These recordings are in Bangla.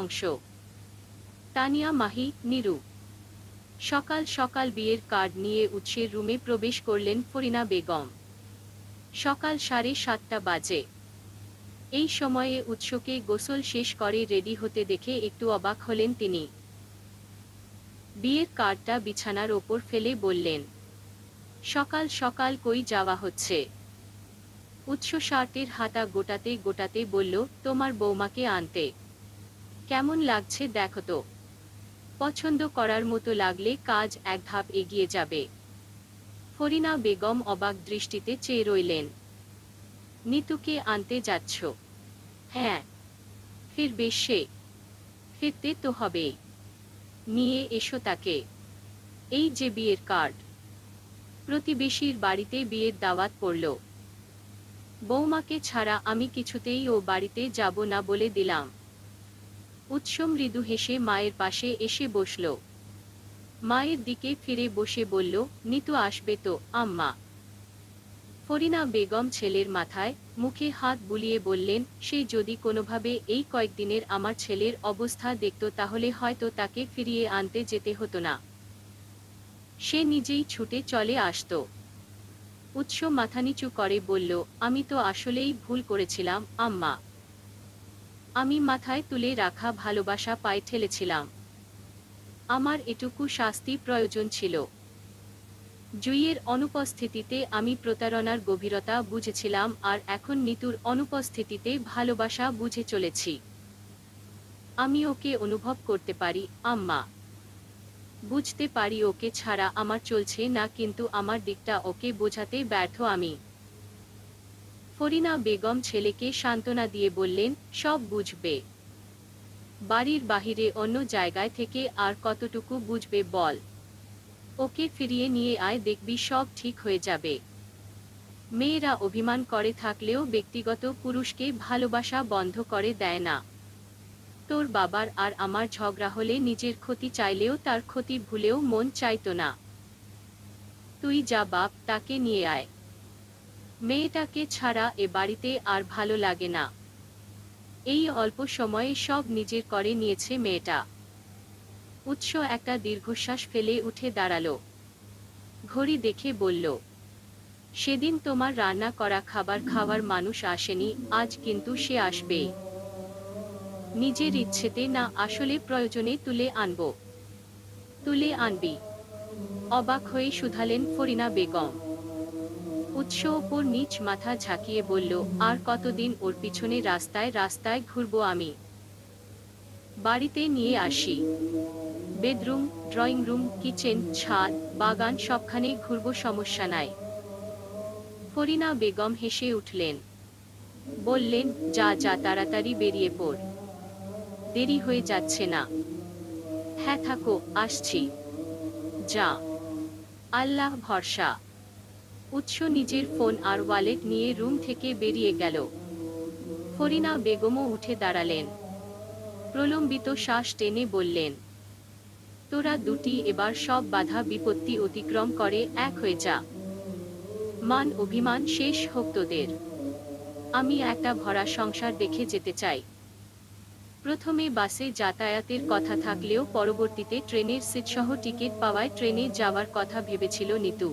অংশ তানিয়া মাহি নিরু সকাল সকাল বিয়ের কার্ড নিয়ে উৎসের রুমে প্রবেশ করলেন ফরিনা বেগম সকাল সাড়ে সাতটা বাজে এই সময়ে উৎসকে গোসল শেষ করে রেডি হতে দেখে একটু অবাক হলেন তিনি বিয়ের কার্ডটা বিছানার ওপর ফেলে বললেন সকাল সকাল কই যাওয়া হচ্ছে উৎস শার্টের হাতা গোটাতে গোটাতে বলল তোমার বৌমাকে আনতে কেমন লাগছে দেখো তো পছন্দ করার মতো লাগলে কাজ এক ধাপ এগিয়ে যাবে ফরিনা বেগম অবাক দৃষ্টিতে চেয়ে রইলেন নিতুকে আনতে যাচ্ছ হ্যাঁ ফিরবে সে ফিরতে তো হবে নিয়ে এসো তাকে এই যে বিয়ের কার্ড প্রতিবেশীর বাড়িতে বিয়ের দাওয়াত পড়ল বৌমাকে ছাড়া আমি কিছুতেই ও বাড়িতে যাব না বলে দিলাম উৎস মৃদু হেসে মায়ের পাশে এসে বসল মায়ের দিকে ফিরে বসে বলল নিতু আসবে তো আম্মা ফরিনা বেগম ছেলের মাথায় মুখে হাত বুলিয়ে বললেন সে যদি কোনোভাবে এই কয়েকদিনের আমার ছেলের অবস্থা দেখত তাহলে হয়তো তাকে ফিরিয়ে আনতে যেতে হতো না সে নিজেই ছুটে চলে আসত উৎস মাথা নিচু করে বলল আমি তো আসলেই ভুল করেছিলাম আম্মা আমি মাথায় তুলে রাখা ভালোবাসা পায়ে ঠেলেছিলাম আমার এটুকু শাস্তি প্রয়োজন ছিল জুইয়ের অনুপস্থিতিতে আমি প্রতারণার গভীরতা বুঝেছিলাম আর এখন নিতুর অনুপস্থিতিতে ভালোবাসা বুঝে চলেছি আমি ওকে অনুভব করতে পারি আম্মা বুঝতে পারি ওকে ছাড়া আমার চলছে না কিন্তু আমার দিকটা ওকে বোঝাতে ব্যর্থ আমি ফরিনা বেগম ছেলেকে সান্ত্বনা দিয়ে বললেন সব বুঝবে বাড়ির বাহিরে অন্য জায়গায় থেকে আর কতটুকু বুঝবে বল ওকে ফিরিয়ে নিয়ে আয় দেখবি সব ঠিক হয়ে যাবে মেয়েরা অভিমান করে থাকলেও ব্যক্তিগত পুরুষকে ভালোবাসা বন্ধ করে দেয় না তোর বাবার আর আমার ঝগড়া হলে নিজের ক্ষতি চাইলেও তার ক্ষতি ভুলেও মন চাইত না তুই যা বাপ তাকে নিয়ে আয় মেয়েটাকে ছাড়া এ বাড়িতে আর ভালো লাগে না এই অল্প সময়ে সব নিজের করে নিয়েছে মেয়েটা উৎস একটা দীর্ঘশ্বাস ফেলে উঠে দাঁড়ালো ঘড়ি দেখে বলল সেদিন তোমার রান্না করা খাবার খাওয়ার মানুষ আসেনি আজ কিন্তু সে আসবে নিজের ইচ্ছেতে না আসলে প্রয়োজনে তুলে আনব তুলে আনবি অবাক হয়ে শুধালেন ফরিনা বেগম উৎস ওপর নিচ মাথা ঝাঁকিয়ে বলল আর কতদিন ওর পিছনে রাস্তায় রাস্তায় ঘুরব আমি বাড়িতে নিয়ে আসি বেডরুম ড্রয়িং রুম কিচেন ছাদ বাগান সবখানে ঘুরব সমস্যা নাই ফরিনা বেগম হেসে উঠলেন বললেন যা যা তাড়াতাড়ি বেরিয়ে পড় দেরি হয়ে যাচ্ছে না হ্যাঁ থাকো আসছি যা আল্লাহ ভরসা উৎস নিজের ফোন আর ওয়ালেট নিয়ে রুম থেকে বেরিয়ে গেল ফরিনা বেগমও উঠে দাঁড়ালেন প্রলম্বিত শ্বাস টেনে বললেন তোরা দুটি এবার সব বাধা বিপত্তি অতিক্রম করে এক হয়ে যা মান অভিমান শেষ হোক তোদের আমি একটা ভরা সংসার দেখে যেতে চাই প্রথমে বাসে যাতায়াতের কথা থাকলেও পরবর্তীতে ট্রেনের সিটসহ টিকিট পাওয়ায় ট্রেনে যাওয়ার কথা ভেবেছিল নিতু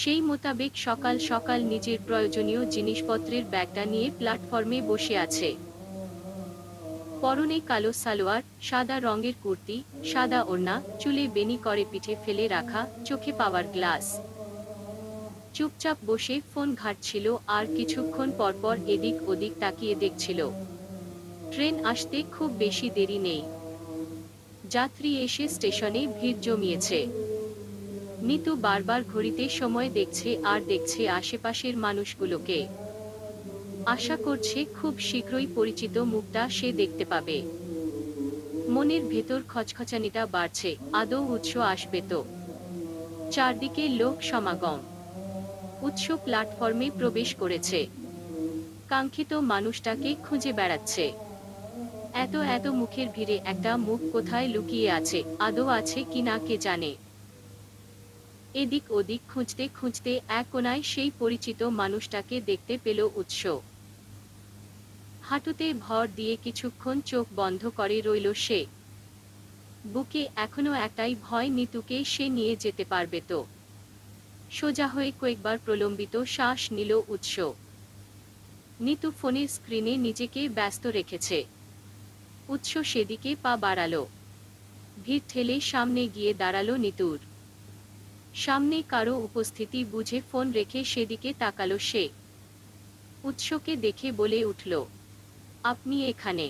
সেই মোতাবেক সকাল সকাল নিজের প্রয়োজনীয় জিনিসপত্রের ব্যাগটা নিয়ে প্ল্যাটফর্মে বসে আছে পরনে কালো সালোয়ার সাদা রঙের কুর্তি সাদা ওড়না চুলে বেনি করে পিঠে ফেলে রাখা চোখে পাওয়ার গ্লাস চুপচাপ বসে ফোন ঘাটছিল আর কিছুক্ষণ পরপর এদিক ওদিক তাকিয়ে দেখছিল ট্রেন আসতে খুব বেশি দেরি নেই যাত্রী এসে স্টেশনে ভিড় জমিয়েছে নিতু বারবার ঘড়িতে সময় দেখছে আর দেখছে আশেপাশের মানুষগুলোকে আশা করছে খুব শীঘ্রই পরিচিত মুখটা সে দেখতে পাবে মনের ভেতর খচখচানিটা বাড়ছে আদৌ উৎস আসবে তো চারদিকে লোক সমাগম উৎস প্ল্যাটফর্মে প্রবেশ করেছে কাঙ্ক্ষিত মানুষটাকে খুঁজে বেড়াচ্ছে এত এত মুখের ভিড়ে একটা মুখ কোথায় লুকিয়ে আছে আদৌ আছে কি না কে জানে এদিক ওদিক খুঁজতে খুঁজতে এক কোনায় সেই পরিচিত মানুষটাকে দেখতে পেল উৎস হাঁটুতে ভর দিয়ে কিছুক্ষণ চোখ বন্ধ করে রইল সে বুকে এখনো একটাই ভয় নিতুকে সে নিয়ে যেতে পারবে তো সোজা হয়ে কয়েকবার প্রলম্বিত শ্বাস নিল উৎস নিতু ফোনের স্ক্রিনে নিজেকে ব্যস্ত রেখেছে উৎস সেদিকে পা বাড়াল ভিড় ঠেলে সামনে গিয়ে দাঁড়ালো নিতুর সামনে কারো উপস্থিতি বুঝে ফোন রেখে সেদিকে তাকালো সে উৎসকে দেখে বলে উঠল আপনি এখানে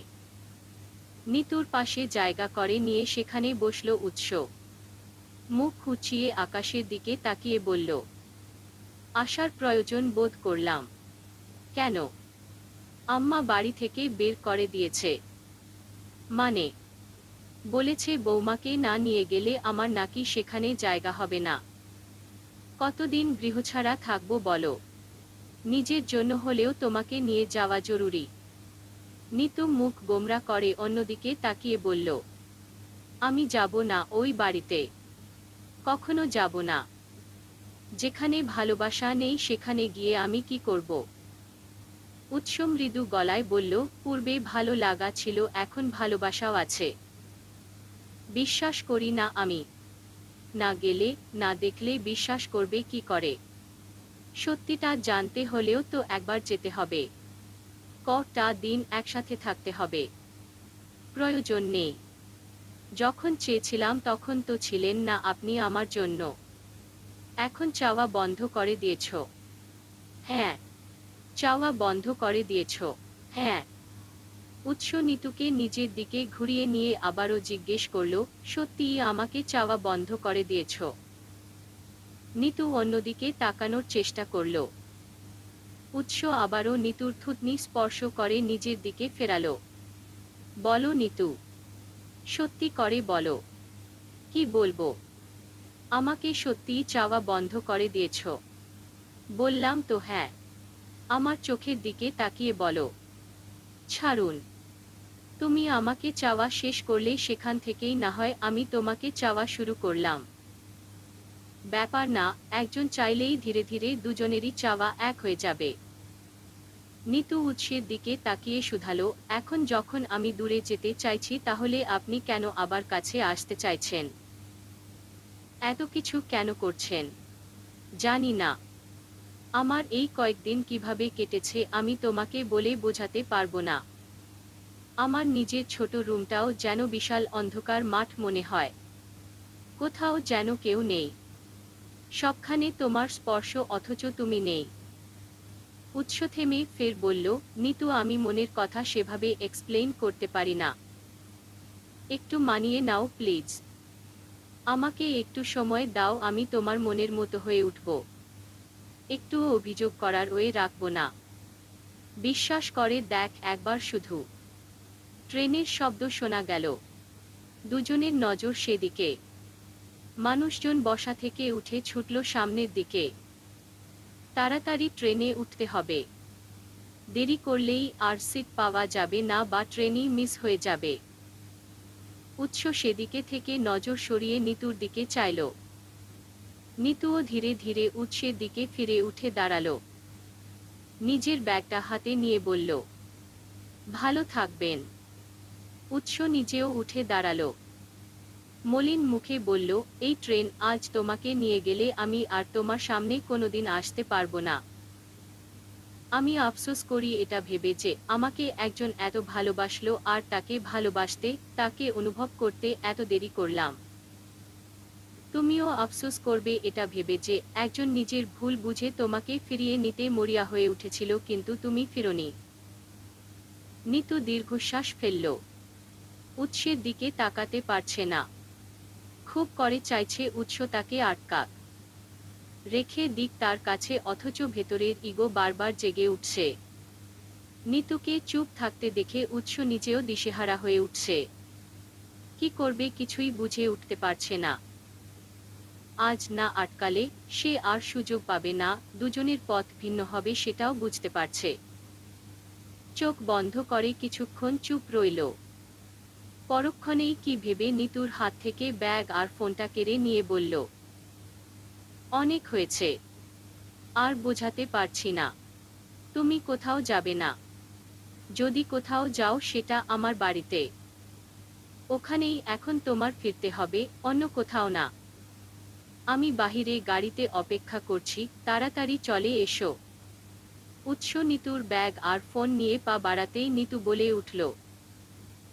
নিতুর পাশে জায়গা করে নিয়ে সেখানে বসল উৎস মুখ খুঁচিয়ে আকাশের দিকে তাকিয়ে বলল আসার প্রয়োজন বোধ করলাম কেন আম্মা বাড়ি থেকে বের করে দিয়েছে মানে বলেছে বৌমাকে না নিয়ে গেলে আমার নাকি সেখানে জায়গা হবে না কতদিন গৃহছাড়া থাকবো বলো নিজের জন্য হলেও তোমাকে নিয়ে যাওয়া জরুরি নিতু মুখ গোমরা করে অন্যদিকে তাকিয়ে বলল আমি যাব না ওই বাড়িতে কখনো যাব না যেখানে ভালোবাসা নেই সেখানে গিয়ে আমি কি করব উৎস মৃদু গলায় বলল পূর্বে ভালো লাগা ছিল এখন ভালোবাসাও আছে বিশ্বাস করি না আমি না গেলে না দেখলে বিশ্বাস করবে কি করে সত্যিটা জানতে হলেও তো একবার যেতে হবে কটা দিন একসাথে থাকতে হবে প্রয়োজন নেই যখন চেয়েছিলাম তখন তো ছিলেন না আপনি আমার জন্য এখন চাওয়া বন্ধ করে দিয়েছ হ্যাঁ চাওয়া বন্ধ করে দিয়েছ হ্যাঁ উৎস নিতুকে নিজের দিকে ঘুরিয়ে নিয়ে আবারও জিজ্ঞেস করল সত্যিই আমাকে চাওয়া বন্ধ করে দিয়েছ নিতু অন্যদিকে তাকানোর চেষ্টা করল উৎস আবারও নিতুর থুতনি স্পর্শ করে নিজের দিকে ফেরালো বলো নিতু সত্যি করে বলো কি বলবো আমাকে সত্যিই চাওয়া বন্ধ করে দিয়েছ বললাম তো হ্যাঁ আমার চোখের দিকে তাকিয়ে বলো ছাড়ুন তুমি আমাকে চাওয়া শেষ করলে সেখান থেকেই না হয় আমি তোমাকে চাওয়া শুরু করলাম ব্যাপার না একজন চাইলেই ধীরে ধীরে দুজনেরই চাওয়া এক হয়ে যাবে নিতু উৎসের দিকে তাকিয়ে শুধালো এখন যখন আমি দূরে যেতে চাইছি তাহলে আপনি কেন আবার কাছে আসতে চাইছেন এত কিছু কেন করছেন জানি না আমার এই কয়েকদিন কিভাবে কেটেছে আমি তোমাকে বলে বোঝাতে পারবো না আমার নিজের ছোট রুমটাও যেন বিশাল অন্ধকার মাঠ মনে হয় কোথাও যেন কেউ নেই সবখানে তোমার স্পর্শ অথচ তুমি নেই উৎস থেমে ফের বলল নিতু আমি মনের কথা সেভাবে এক্সপ্লেইন করতে পারি না একটু মানিয়ে নাও প্লিজ আমাকে একটু সময় দাও আমি তোমার মনের মতো হয়ে উঠব একটুও অভিযোগ করার ওয়ে রাখব না বিশ্বাস করে দেখ একবার শুধু ট্রেনের শব্দ শোনা গেল দুজনের নজর সেদিকে মানুষজন বসা থেকে উঠে ছুটল সামনের দিকে তাড়াতাড়ি ট্রেনে উঠতে হবে দেরি করলেই আর সিট পাওয়া যাবে না বা ট্রেনই মিস হয়ে যাবে উৎস সেদিকে থেকে নজর সরিয়ে নিতুর দিকে চাইল নিতুও ধীরে ধীরে উৎসের দিকে ফিরে উঠে দাঁড়াল নিজের ব্যাগটা হাতে নিয়ে বলল ভালো থাকবেন উৎস নিজেও উঠে দাঁড়াল মলিন মুখে বলল এই ট্রেন আজ তোমাকে নিয়ে গেলে আমি আর তোমার সামনে কোনোদিন আসতে পারবো না আমি আফসোস করি এটা ভেবে যে আমাকে একজন এত ভালোবাসলো আর তাকে ভালোবাসতে তাকে অনুভব করতে এত দেরি করলাম তুমিও আফসোস করবে এটা ভেবে যে একজন নিজের ভুল বুঝে তোমাকে ফিরিয়ে নিতে মরিয়া হয়ে উঠেছিল কিন্তু তুমি ফিরনি নিতু দীর্ঘশ্বাস ফেললো উৎসের দিকে তাকাতে পারছে না খুব করে চাইছে উৎস তাকে আটকাক রেখে দিক তার কাছে অথচ ভেতরের ইগো বারবার জেগে উঠছে নিতুকে চুপ থাকতে দেখে উৎস নিজেও দিশেহারা হয়ে উঠছে কি করবে কিছুই বুঝে উঠতে পারছে না আজ না আটকালে সে আর সুযোগ পাবে না দুজনের পথ ভিন্ন হবে সেটাও বুঝতে পারছে চোখ বন্ধ করে কিছুক্ষণ চুপ রইল পরক্ষণেই কি ভেবে নিতুর হাত থেকে ব্যাগ আর ফোনটা কেড়ে নিয়ে বলল অনেক হয়েছে আর বোঝাতে পারছি না তুমি কোথাও যাবে না যদি কোথাও যাও সেটা আমার বাড়িতে ওখানেই এখন তোমার ফিরতে হবে অন্য কোথাও না আমি বাহিরে গাড়িতে অপেক্ষা করছি তাড়াতাড়ি চলে এসো উৎস নিতুর ব্যাগ আর ফোন নিয়ে পা বাড়াতেই নিতু বলে উঠল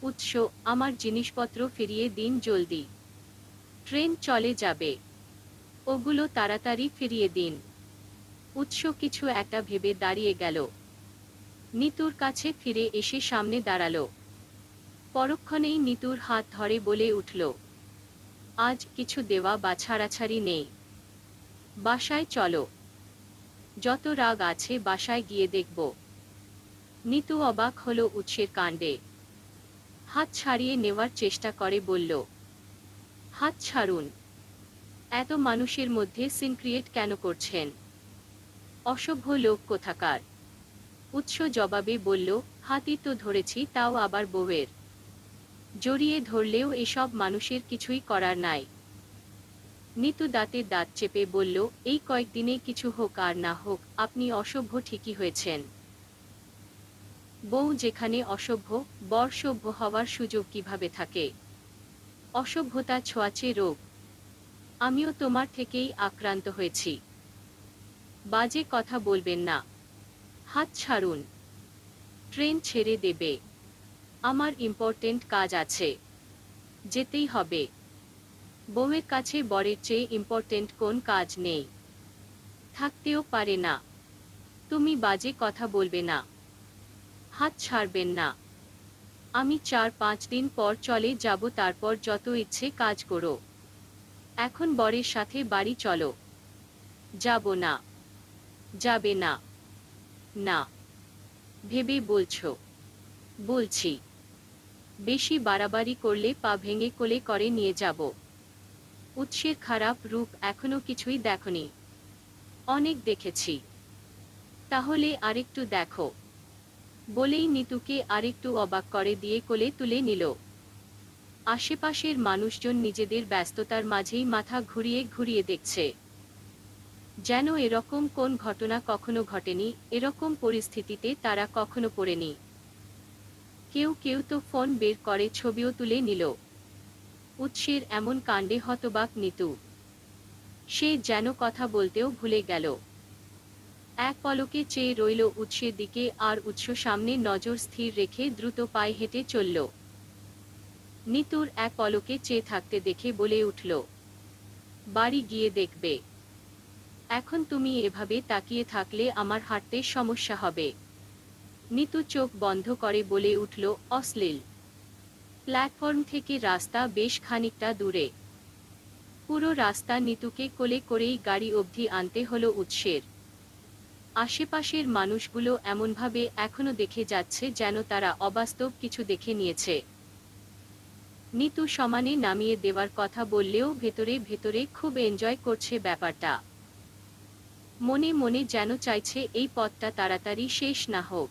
উৎস আমার জিনিসপত্র ফিরিয়ে দিন জলদি ট্রেন চলে যাবে ওগুলো তাড়াতাড়ি ফিরিয়ে দিন উৎস কিছু একটা ভেবে দাঁড়িয়ে গেল নিতুর কাছে ফিরে এসে সামনে দাঁড়ালো পরক্ষণেই নিতুর হাত ধরে বলে উঠল আজ কিছু দেওয়া বা ছাড়াছাড়ি নেই বাসায় চলো যত রাগ আছে বাসায় গিয়ে দেখব নিতু অবাক হলো উৎসের কাণ্ডে হাত ছাড়িয়ে নেওয়ার চেষ্টা করে বলল হাত ছাড়ুন এত মানুষের মধ্যে সিন ক্রিয়েট কেন করছেন অসভ্য লোক কোথাকার উৎস জবাবে বলল হাতি তো ধরেছি তাও আবার বউয়ের জড়িয়ে ধরলেও এসব মানুষের কিছুই করার নাই নিতু দাঁতে দাঁত চেপে বলল এই কয়েকদিনে কিছু হোক আর না হোক আপনি অসভ্য ঠিকই হয়েছেন বউ যেখানে অসভ্য বর সভ্য হওয়ার সুযোগ কিভাবে থাকে অসভ্যতা ছোঁয়াচে রোগ আমিও তোমার থেকেই আক্রান্ত হয়েছি বাজে কথা বলবেন না হাত ছাড়ুন ট্রেন ছেড়ে দেবে আমার ইম্পর্টেন্ট কাজ আছে যেতেই হবে বউয়ের কাছে বরের চেয়ে ইম্পর্টেন্ট কোন কাজ নেই থাকতেও পারে না তুমি বাজে কথা বলবে না হাত ছাড়বেন না আমি চার পাঁচ দিন পর চলে যাব তারপর যত ইচ্ছে কাজ করো এখন বরের সাথে বাড়ি চলো যাব না যাবে না না ভেবে বলছো বলছি বেশি বাড়াবাড়ি করলে পা ভেঙে কোলে করে নিয়ে যাব উৎসের খারাপ রূপ এখনো কিছুই দেখনি অনেক দেখেছি তাহলে আরেকটু দেখো বলেই নিতুকে আরেকটু অবাক করে দিয়ে কোলে তুলে নিল আশেপাশের মানুষজন নিজেদের ব্যস্ততার মাঝেই মাথা ঘুরিয়ে ঘুরিয়ে দেখছে যেন এরকম কোন ঘটনা কখনো ঘটেনি এরকম পরিস্থিতিতে তারা কখনো পড়েনি কেউ কেউ তো ফোন বের করে ছবিও তুলে নিল উৎসের এমন কাণ্ডে হতবাক নিতু সে যেন কথা বলতেও ভুলে গেল এক পলকে চেয়ে রইল উৎসের দিকে আর উৎস সামনে নজর স্থির রেখে দ্রুত পায়ে হেঁটে চলল নিতুর এক পলকে চেয়ে থাকতে দেখে বলে উঠল বাড়ি গিয়ে দেখবে এখন তুমি এভাবে তাকিয়ে থাকলে আমার হাঁটতে সমস্যা হবে নিতু চোখ বন্ধ করে বলে উঠল অশ্লীল প্ল্যাটফর্ম থেকে রাস্তা বেশ খানিকটা দূরে পুরো রাস্তা নিতুকে কোলে করেই গাড়ি অবধি আনতে হলো উৎসের আশেপাশের মানুষগুলো এমনভাবে এখনো দেখে যাচ্ছে যেন তারা অবাস্তব কিছু দেখে নিয়েছে নিতু সমানে নামিয়ে দেওয়ার কথা বললেও ভেতরে ভেতরে খুব এনজয় করছে ব্যাপারটা মনে মনে যেন চাইছে এই পথটা তাড়াতাড়ি শেষ না হোক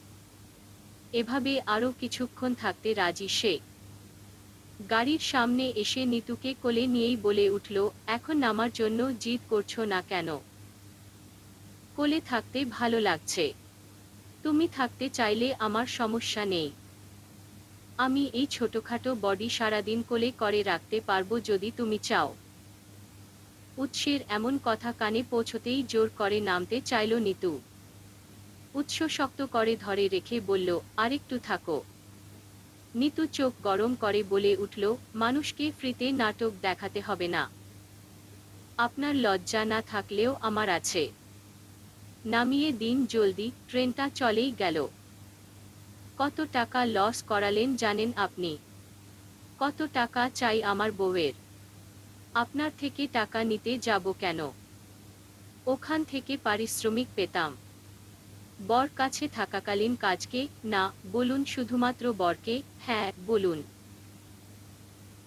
এভাবে আরও কিছুক্ষণ থাকতে রাজি সে গাড়ির সামনে এসে নিতুকে কোলে নিয়েই বলে উঠল এখন নামার জন্য জিদ করছো না কেন কোলে থাকতে ভালো লাগছে তুমি থাকতে চাইলে আমার সমস্যা নেই আমি এই ছোটখাটো বডি সারাদিন কোলে করে রাখতে পারবো যদি তুমি চাও উৎসের এমন কথা কানে পৌঁছতেই জোর করে নামতে চাইল নিতু উৎস শক্ত করে ধরে রেখে বলল আরেকটু থাকো নিতু চোখ গরম করে বলে উঠল মানুষকে ফ্রিতে নাটক দেখাতে হবে না আপনার লজ্জা না থাকলেও আমার আছে নামিয়ে দিন জলদি ট্রেনটা চলেই গেল কত টাকা লস করালেন জানেন আপনি কত টাকা চাই আমার বউয়ের আপনার থেকে টাকা নিতে যাব কেন ওখান থেকে পারিশ্রমিক পেতাম বর কাছে থাকাকালীন কাজকে না বলুন শুধুমাত্র বরকে হ্যাঁ বলুন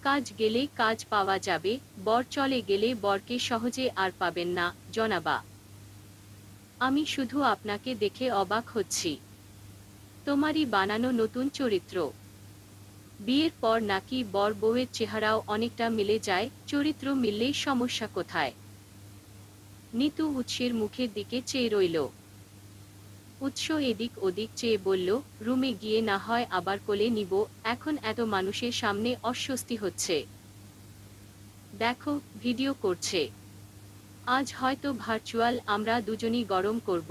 কাজ গেলে কাজ পাওয়া যাবে বর চলে গেলে বরকে সহজে আর পাবেন না জনাবা আমি শুধু আপনাকে দেখে অবাক হচ্ছি তোমারই বানানো নতুন চরিত্র বিয়ের পর নাকি বর বউয়ের চেহারাও অনেকটা মিলে যায় চরিত্র মিললেই সমস্যা কোথায় নিতু উৎসের মুখের দিকে চেয়ে রইল উৎস এদিক ওদিক চেয়ে বলল রুমে গিয়ে না হয় আবার কোলে নিব এখন এত মানুষের সামনে অস্বস্তি হচ্ছে দেখো ভিডিও করছে আজ হয়তো ভার্চুয়াল আমরা দুজনই গরম করব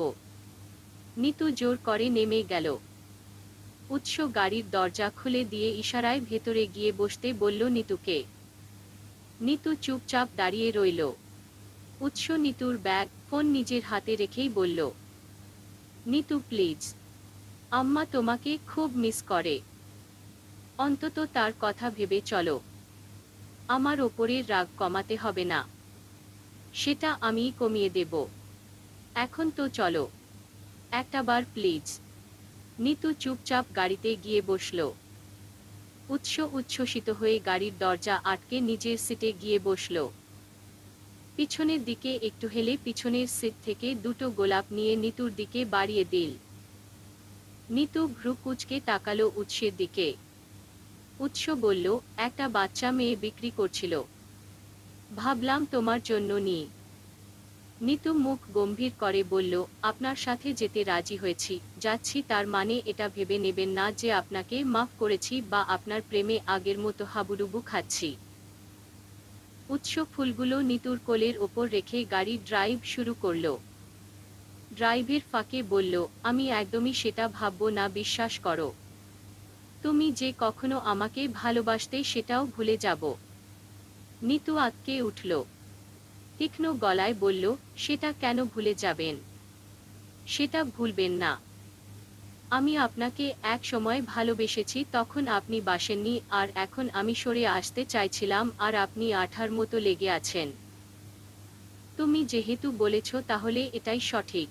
নিতু জোর করে নেমে গেল উৎস গাড়ির দরজা খুলে দিয়ে ইশারায় ভেতরে গিয়ে বসতে বলল নিতুকে নিতু চুপচাপ দাঁড়িয়ে রইল উৎস নিতুর ব্যাগ ফোন নিজের হাতে রেখেই বলল নিতু প্লিজ আম্মা তোমাকে খুব মিস করে অন্তত তার কথা ভেবে চলো আমার ওপরের রাগ কমাতে হবে না সেটা আমি কমিয়ে দেব এখন তো চলো একটা বার প্লিজ নিতু চুপচাপ গাড়িতে গিয়ে বসল উৎস উচ্ছ্বসিত হয়ে গাড়ির দরজা আটকে নিজের সিটে গিয়ে বসল পিছনের দিকে একটু হেলে পিছনের সিট থেকে দুটো গোলাপ নিয়ে নিতুর দিকে বাড়িয়ে দিল নিতু ভ্রু কুচকে তাকালো উৎসের দিকে উৎস বলল একটা বাচ্চা মেয়ে বিক্রি করছিল ভাবলাম তোমার জন্য নিয়ে নিতু মুখ গম্ভীর করে বলল আপনার সাথে যেতে রাজি হয়েছি যাচ্ছি তার মানে এটা ভেবে নেবেন না যে আপনাকে মাফ করেছি বা আপনার প্রেমে আগের মতো হাবুডুবু খাচ্ছি উৎস ফুলগুলো নিতুর কোলের ওপর রেখে গাড়ি ড্রাইভ শুরু করল ড্রাইভের ফাঁকে বলল আমি একদমই সেটা ভাবব না বিশ্বাস করো তুমি যে কখনো আমাকে ভালোবাসতে সেটাও ভুলে যাব নিতু আঁতকে উঠল তীক্ষ্ণ গলায় বলল সেটা কেন ভুলে যাবেন সেটা ভুলবেন না আমি আপনাকে এক সময় ভালোবেসেছি তখন আপনি বাসেননি আর এখন আমি সরে আসতে চাইছিলাম আর আপনি আঠার মতো লেগে আছেন তুমি যেহেতু বলেছ তাহলে এটাই সঠিক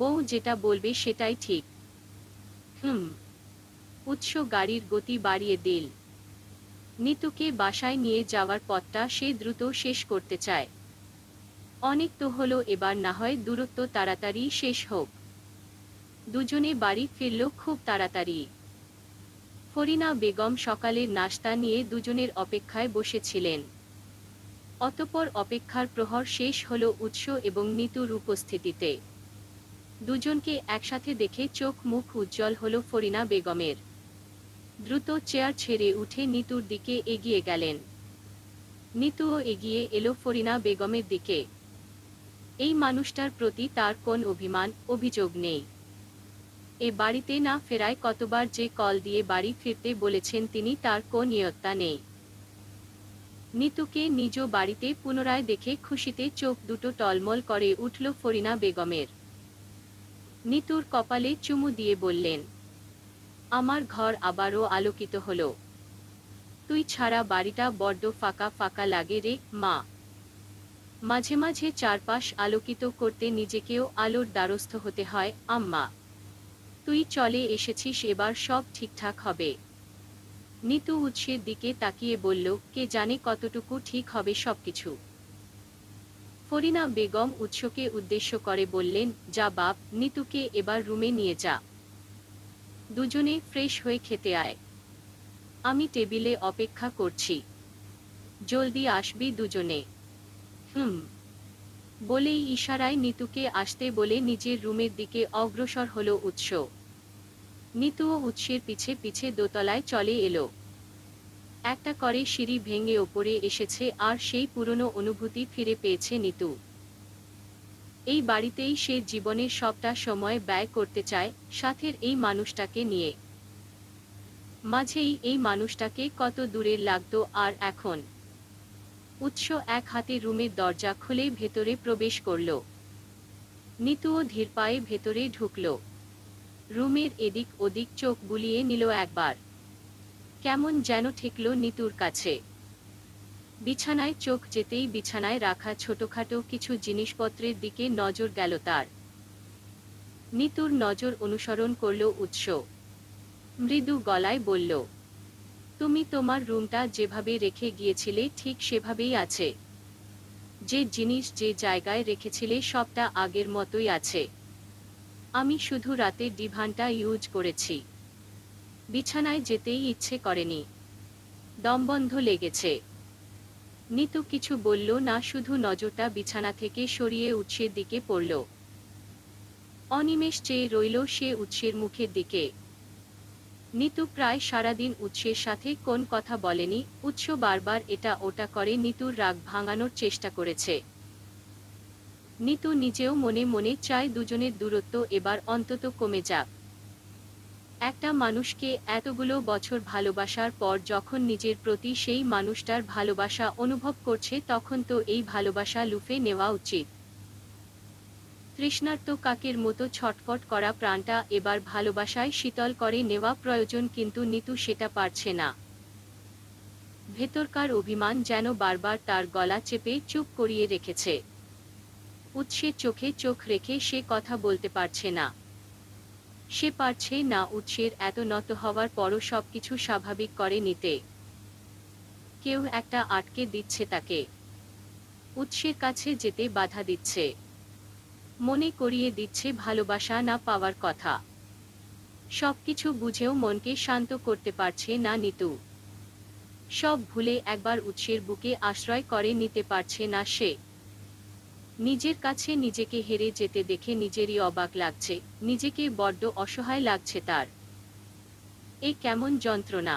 বউ যেটা বলবে সেটাই ঠিক হুম উৎস গাড়ির গতি বাড়িয়ে দিল নিতুকে বাসায় নিয়ে যাওয়ার পথটা সে দ্রুত শেষ করতে চায় অনেক তো হলো এবার না হয় দূরত্ব তাড়াতাড়ি শেষ হোক দুজনে বাড়ি ফিরল খুব তাড়াতাড়ি ফরিনা বেগম সকালের নাস্তা নিয়ে দুজনের অপেক্ষায় বসেছিলেন অতপর অপেক্ষার প্রহর শেষ হল উৎস এবং নিতুর উপস্থিতিতে দুজনকে একসাথে দেখে চোখ মুখ উজ্জ্বল হল ফরিনা বেগমের দ্রুত চেয়ার ছেড়ে উঠে নিতুর দিকে এগিয়ে গেলেন নিতুও এগিয়ে এলো ফরিনা বেগমের দিকে এই মানুষটার প্রতি তার কোন অভিমান অভিযোগ নেই এ বাড়িতে না ফেরায় কতবার যে কল দিয়ে বাড়ি ফিরতে বলেছেন তিনি তার কোন নিয়ত্তা নেই নিতুকে নিজ বাড়িতে পুনরায় দেখে খুশিতে চোখ দুটো টলমল করে উঠল ফরিনা বেগমের নিতুর কপালে চুমু দিয়ে বললেন আমার ঘর আবারও আলোকিত হল তুই ছাড়া বাড়িটা বড্ড ফাঁকা ফাঁকা লাগে রে মা মাঝে মাঝে চারপাশ আলোকিত করতে নিজেকেও আলোর দ্বারস্থ হতে হয় আম্মা তুই চলে এসেছিস এবার সব ঠিকঠাক হবে নিতু উৎসের দিকে তাকিয়ে বলল কে জানে কতটুকু ঠিক হবে সবকিছু ফরিনা বেগম উৎসকে উদ্দেশ্য করে বললেন যা বাপ নিতুকে এবার রুমে নিয়ে যা দুজনে ফ্রেশ হয়ে খেতে আয় আমি টেবিলে অপেক্ষা করছি জলদি আসবি দুজনে হুম বলেই ইশারায় নিতুকে আসতে বলে নিজের রুমের দিকে অগ্রসর হলো উৎস নিতু ও উৎসের পিছে পিছে দোতলায় চলে এলো একটা করে সিঁড়ি ভেঙে ওপরে এসেছে আর সেই পুরনো অনুভূতি ফিরে পেয়েছে নিতু এই বাড়িতেই সে জীবনের সবটা সময় ব্যয় করতে চায় সাথের এই মানুষটাকে নিয়ে মাঝেই এই মানুষটাকে কত দূরে লাগতো আর এখন উৎস এক হাতে রুমের দরজা খুলে ভেতরে প্রবেশ করল নিতুও ধীর পায়ে ভেতরে ঢুকল রুমের এদিক ওদিক চোখ বুলিয়ে নিল একবার কেমন যেন ঠেকল নিতুর কাছে বিছানায় চোখ যেতেই বিছানায় রাখা ছোটখাটো কিছু জিনিসপত্রের দিকে নজর গেল তার নিতুর নজর অনুসরণ করল উৎস মৃদু গলায় বলল তুমি তোমার রুমটা যেভাবে রেখে গিয়েছিলে ঠিক সেভাবেই আছে যে জিনিস যে জায়গায় রেখেছিলে সবটা আগের মতোই আছে আমি শুধু রাতে ডিভানটা ইউজ করেছি বিছানায় যেতেই ইচ্ছে করেনি দমবন্ধ লেগেছে নিতু কিছু বলল না শুধু নজরটা বিছানা থেকে সরিয়ে উৎসের দিকে পড়ল অনিমেষ চেয়ে রইল সে উৎসের মুখের দিকে নিতু প্রায় সারাদিন উৎসের সাথে কোন কথা বলেনি উৎস বারবার এটা ওটা করে নিতুর রাগ ভাঙানোর চেষ্টা করেছে নিতু নিজেও মনে মনে চায় দুজনের দূরত্ব এবার অন্তত কমে যাক একটা মানুষকে এতগুলো বছর ভালোবাসার পর যখন নিজের প্রতি সেই মানুষটার ভালোবাসা অনুভব করছে তখন তো এই ভালোবাসা লুফে নেওয়া উচিত তৃষ্ণার্ত কাকের মতো ছটফট করা প্রাণটা এবার ভালোবাসায় শীতল করে নেওয়া প্রয়োজন কিন্তু নিতু সেটা পারছে না ভেতরকার অভিমান যেন বারবার তার গলা চেপে চুপ করিয়ে রেখেছে উৎসে চোখে চোখ রেখে সে কথা বলতে পারছে না সে পারছে না উৎসের এত নত হওয়ার পরও সবকিছু স্বাভাবিক করে নিতে কেউ একটা আটকে দিচ্ছে তাকে উৎসের কাছে যেতে বাধা দিচ্ছে মনে করিয়ে দিচ্ছে ভালোবাসা না পাওয়ার কথা সবকিছু বুঝেও মনকে শান্ত করতে পারছে না নিতু সব ভুলে একবার উৎসের বুকে আশ্রয় করে নিতে পারছে না সে নিজের কাছে নিজেকে হেরে যেতে দেখে নিজেরই অবাক লাগছে নিজেকে বড্ড অসহায় লাগছে তার এ কেমন যন্ত্রণা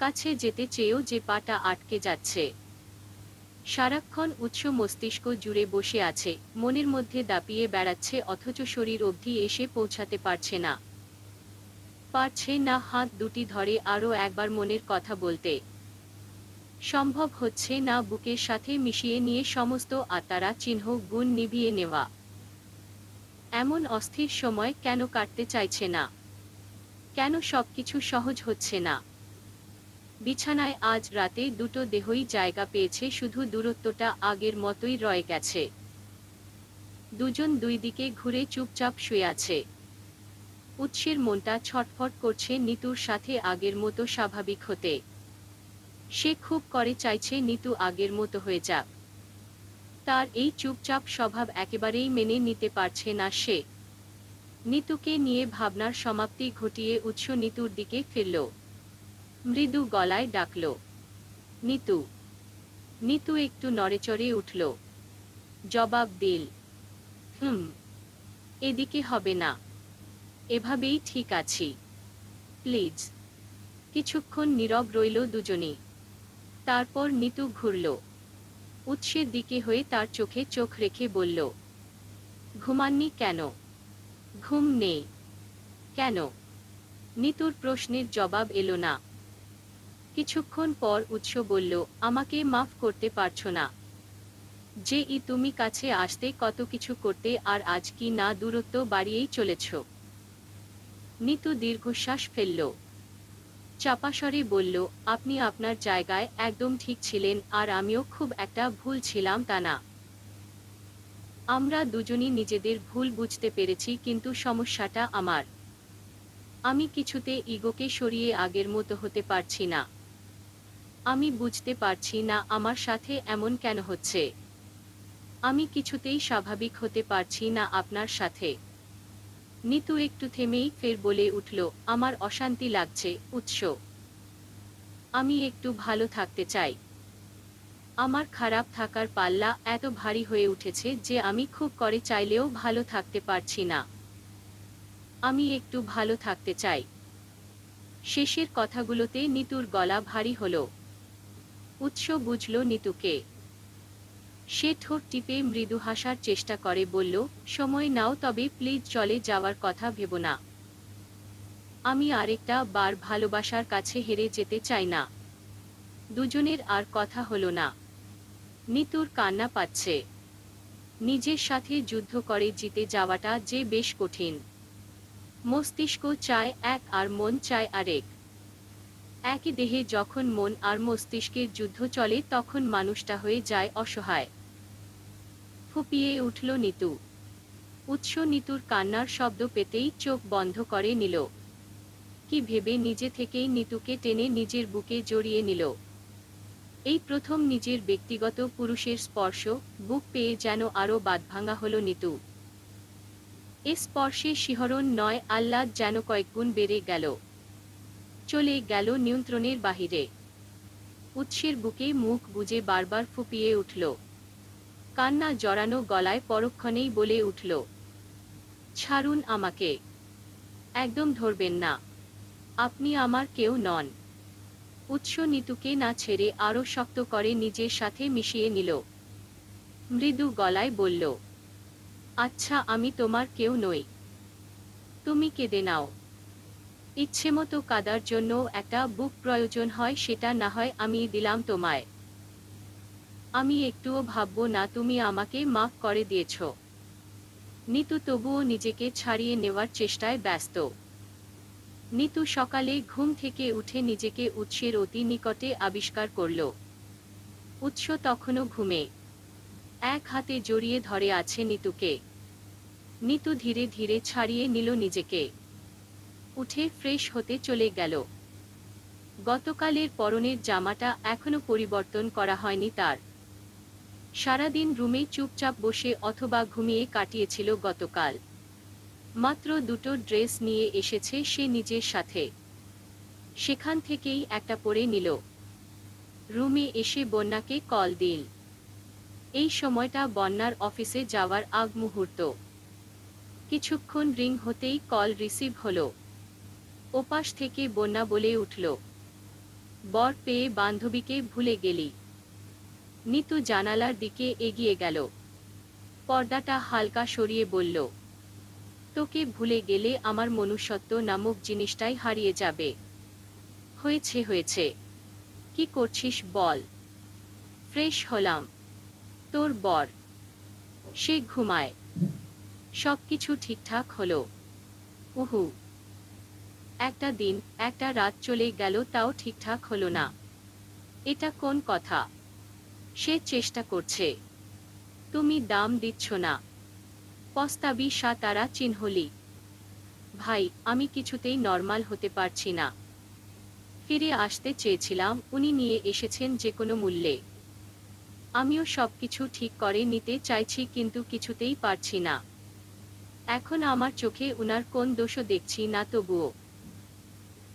কাছে যেতে চেয়েও যে পাটা আটকে যাচ্ছে সারাক্ষণ উৎস মস্তিষ্ক জুড়ে বসে আছে মনের মধ্যে দাপিয়ে বেড়াচ্ছে অথচ শরীর অবধি এসে পৌঁছাতে পারছে না পারছে না হাত দুটি ধরে আরও একবার মনের কথা বলতে সম্ভব হচ্ছে না বুকের সাথে মিশিয়ে নিয়ে সমস্ত আতারা চিহ্ন গুণ নিভিয়ে নেওয়া এমন অস্থির সময় কেন কাটতে চাইছে না কেন সবকিছু সহজ হচ্ছে না বিছানায় আজ রাতে দুটো দেহই জায়গা পেয়েছে শুধু দূরত্বটা আগের মতোই রয়ে গেছে দুজন দুই দিকে ঘুরে চুপচাপ শুয়ে আছে উৎসের মনটা ছটফট করছে নিতুর সাথে আগের মতো স্বাভাবিক হতে সে খুব করে চাইছে নিতু আগের মতো হয়ে যাক তার এই চুপচাপ স্বভাব একেবারেই মেনে নিতে পারছে না সে নিতুকে নিয়ে ভাবনার সমাপ্তি ঘটিয়ে উৎস নিতুর দিকে ফিরল মৃদু গলায় ডাকল নিতু নিতু একটু নড়েচড়ে উঠল জবাব দিল হুম এদিকে হবে না এভাবেই ঠিক আছি প্লিজ কিছুক্ষণ নীরব রইল দুজনেই তারপর নিতু ঘুরল উৎসের দিকে হয়ে তার চোখে চোখ রেখে বলল ঘুমাননি কেন ঘুম নেই কেন নিতুর প্রশ্নের জবাব এলো না কিছুক্ষণ পর উৎস বলল আমাকে মাফ করতে পারছো না যে ই তুমি কাছে আসতে কত কিছু করতে আর আজ কি না দূরত্ব বাড়িয়েই চলেছ নিতু দীর্ঘশ্বাস ফেলল চাপাসরে বলল আপনি আপনার জায়গায় একদম ঠিক ছিলেন আর আমিও খুব একটা ভুল ছিলাম তা না আমরা দুজনই নিজেদের ভুল বুঝতে পেরেছি কিন্তু সমস্যাটা আমার আমি কিছুতে ইগোকে সরিয়ে আগের মতো হতে পারছি না আমি বুঝতে পারছি না আমার সাথে এমন কেন হচ্ছে আমি কিছুতেই স্বাভাবিক হতে পারছি না আপনার সাথে নিতু একটু থেমেই ফের বলে উঠল আমার অশান্তি লাগছে উৎস আমি একটু ভালো থাকতে চাই আমার খারাপ থাকার পাল্লা এত ভারী হয়ে উঠেছে যে আমি খুব করে চাইলেও ভালো থাকতে পারছি না আমি একটু ভালো থাকতে চাই শেষের কথাগুলোতে নিতুর গলা ভারী হল উৎস বুঝল নিতুকে সে ঠোঁট টিপে মৃদু হাসার চেষ্টা করে বলল সময় নাও তবে প্লিজ চলে যাওয়ার কথা ভেব না আমি আরেকটা বার ভালোবাসার কাছে হেরে যেতে চাই না দুজনের আর কথা হলো না নিতুর কান্না পাচ্ছে নিজের সাথে যুদ্ধ করে জিতে যাওয়াটা যে বেশ কঠিন মস্তিষ্ক চায় এক আর মন চায় আরেক একই দেহে যখন মন আর মস্তিষ্কের যুদ্ধ চলে তখন মানুষটা হয়ে যায় অসহায় ফুঁপিয়ে উঠল নিতু উৎস নিতুর কান্নার শব্দ পেতেই চোখ বন্ধ করে নিল কি ভেবে নিজে থেকেই নিতুকে টেনে নিজের বুকে জড়িয়ে নিল এই প্রথম নিজের ব্যক্তিগত পুরুষের স্পর্শ বুক পেয়ে যেন আরও বাদভাঙা হল নিতু এ স্পর্শে শিহরণ নয় আহ্লাদ যেন কয়েকগুণ বেড়ে গেল চলে গেল নিয়ন্ত্রণের বাহিরে উৎসের বুকে মুখ বুঝে বারবার ফুপিয়ে উঠল কান্না জড়ানো গলায় পরক্ষণেই বলে উঠল ছাড়ুন আমাকে একদম ধরবেন না আপনি আমার কেউ নন উৎস নিতুকে না ছেড়ে আরও শক্ত করে নিজের সাথে মিশিয়ে নিল মৃদু গলায় বলল আচ্ছা আমি তোমার কেউ নই তুমি কেঁদে নাও ইচ্ছেমতো কাদার জন্য একটা বুক প্রয়োজন হয় সেটা না হয় আমি দিলাম তোমায় আমি একটুও ভাববো না তুমি আমাকে মাফ করে দিয়েছ নিতু তবুও নিজেকে ছাড়িয়ে নেওয়ার চেষ্টায় ব্যস্ত নিতু সকালে ঘুম থেকে উঠে নিজেকে উৎসের অতি নিকটে আবিষ্কার করল উৎস তখনও ঘুমে এক হাতে জড়িয়ে ধরে আছে নিতুকে নিতু ধীরে ধীরে ছাড়িয়ে নিল নিজেকে উঠে ফ্রেশ হতে চলে গেল গতকালের পরনের জামাটা এখনো পরিবর্তন করা হয়নি তার সারাদিন রুমেই চুপচাপ বসে অথবা ঘুমিয়ে কাটিয়েছিল গতকাল মাত্র দুটো ড্রেস নিয়ে এসেছে সে নিজের সাথে সেখান থেকেই একটা পরে নিল রুমে এসে বন্যাকে কল দিল এই সময়টা বন্যার অফিসে যাওয়ার আগ মুহূর্ত কিছুক্ষণ রিং হতেই কল রিসিভ হলো ওপাশ থেকে বন্যা বলে উঠল বর পেয়ে বান্ধবীকে ভুলে গেলি নিতু জানালার দিকে এগিয়ে গেল পর্দাটা হালকা সরিয়ে বলল তোকে ভুলে গেলে আমার মনুষ্যত্ব নামক জিনিসটাই হারিয়ে যাবে হয়েছে হয়েছে কি করছিস বল ফ্রেশ হলাম তোর বর সে ঘুমায় সব কিছু ঠিকঠাক হলো উহু একটা দিন একটা রাত চলে গেল তাও ঠিকঠাক হলো না এটা কোন কথা সে চেষ্টা করছে তুমি দাম দিচ্ছ না পস্তাবি সা তারা চিহ্নলি ভাই আমি কিছুতেই নর্মাল হতে পারছি না ফিরে আসতে চেয়েছিলাম উনি নিয়ে এসেছেন যে কোনো মূল্যে আমিও সব কিছু ঠিক করে নিতে চাইছি কিন্তু কিছুতেই পারছি না এখন আমার চোখে উনার কোন দোষও দেখছি না তবুও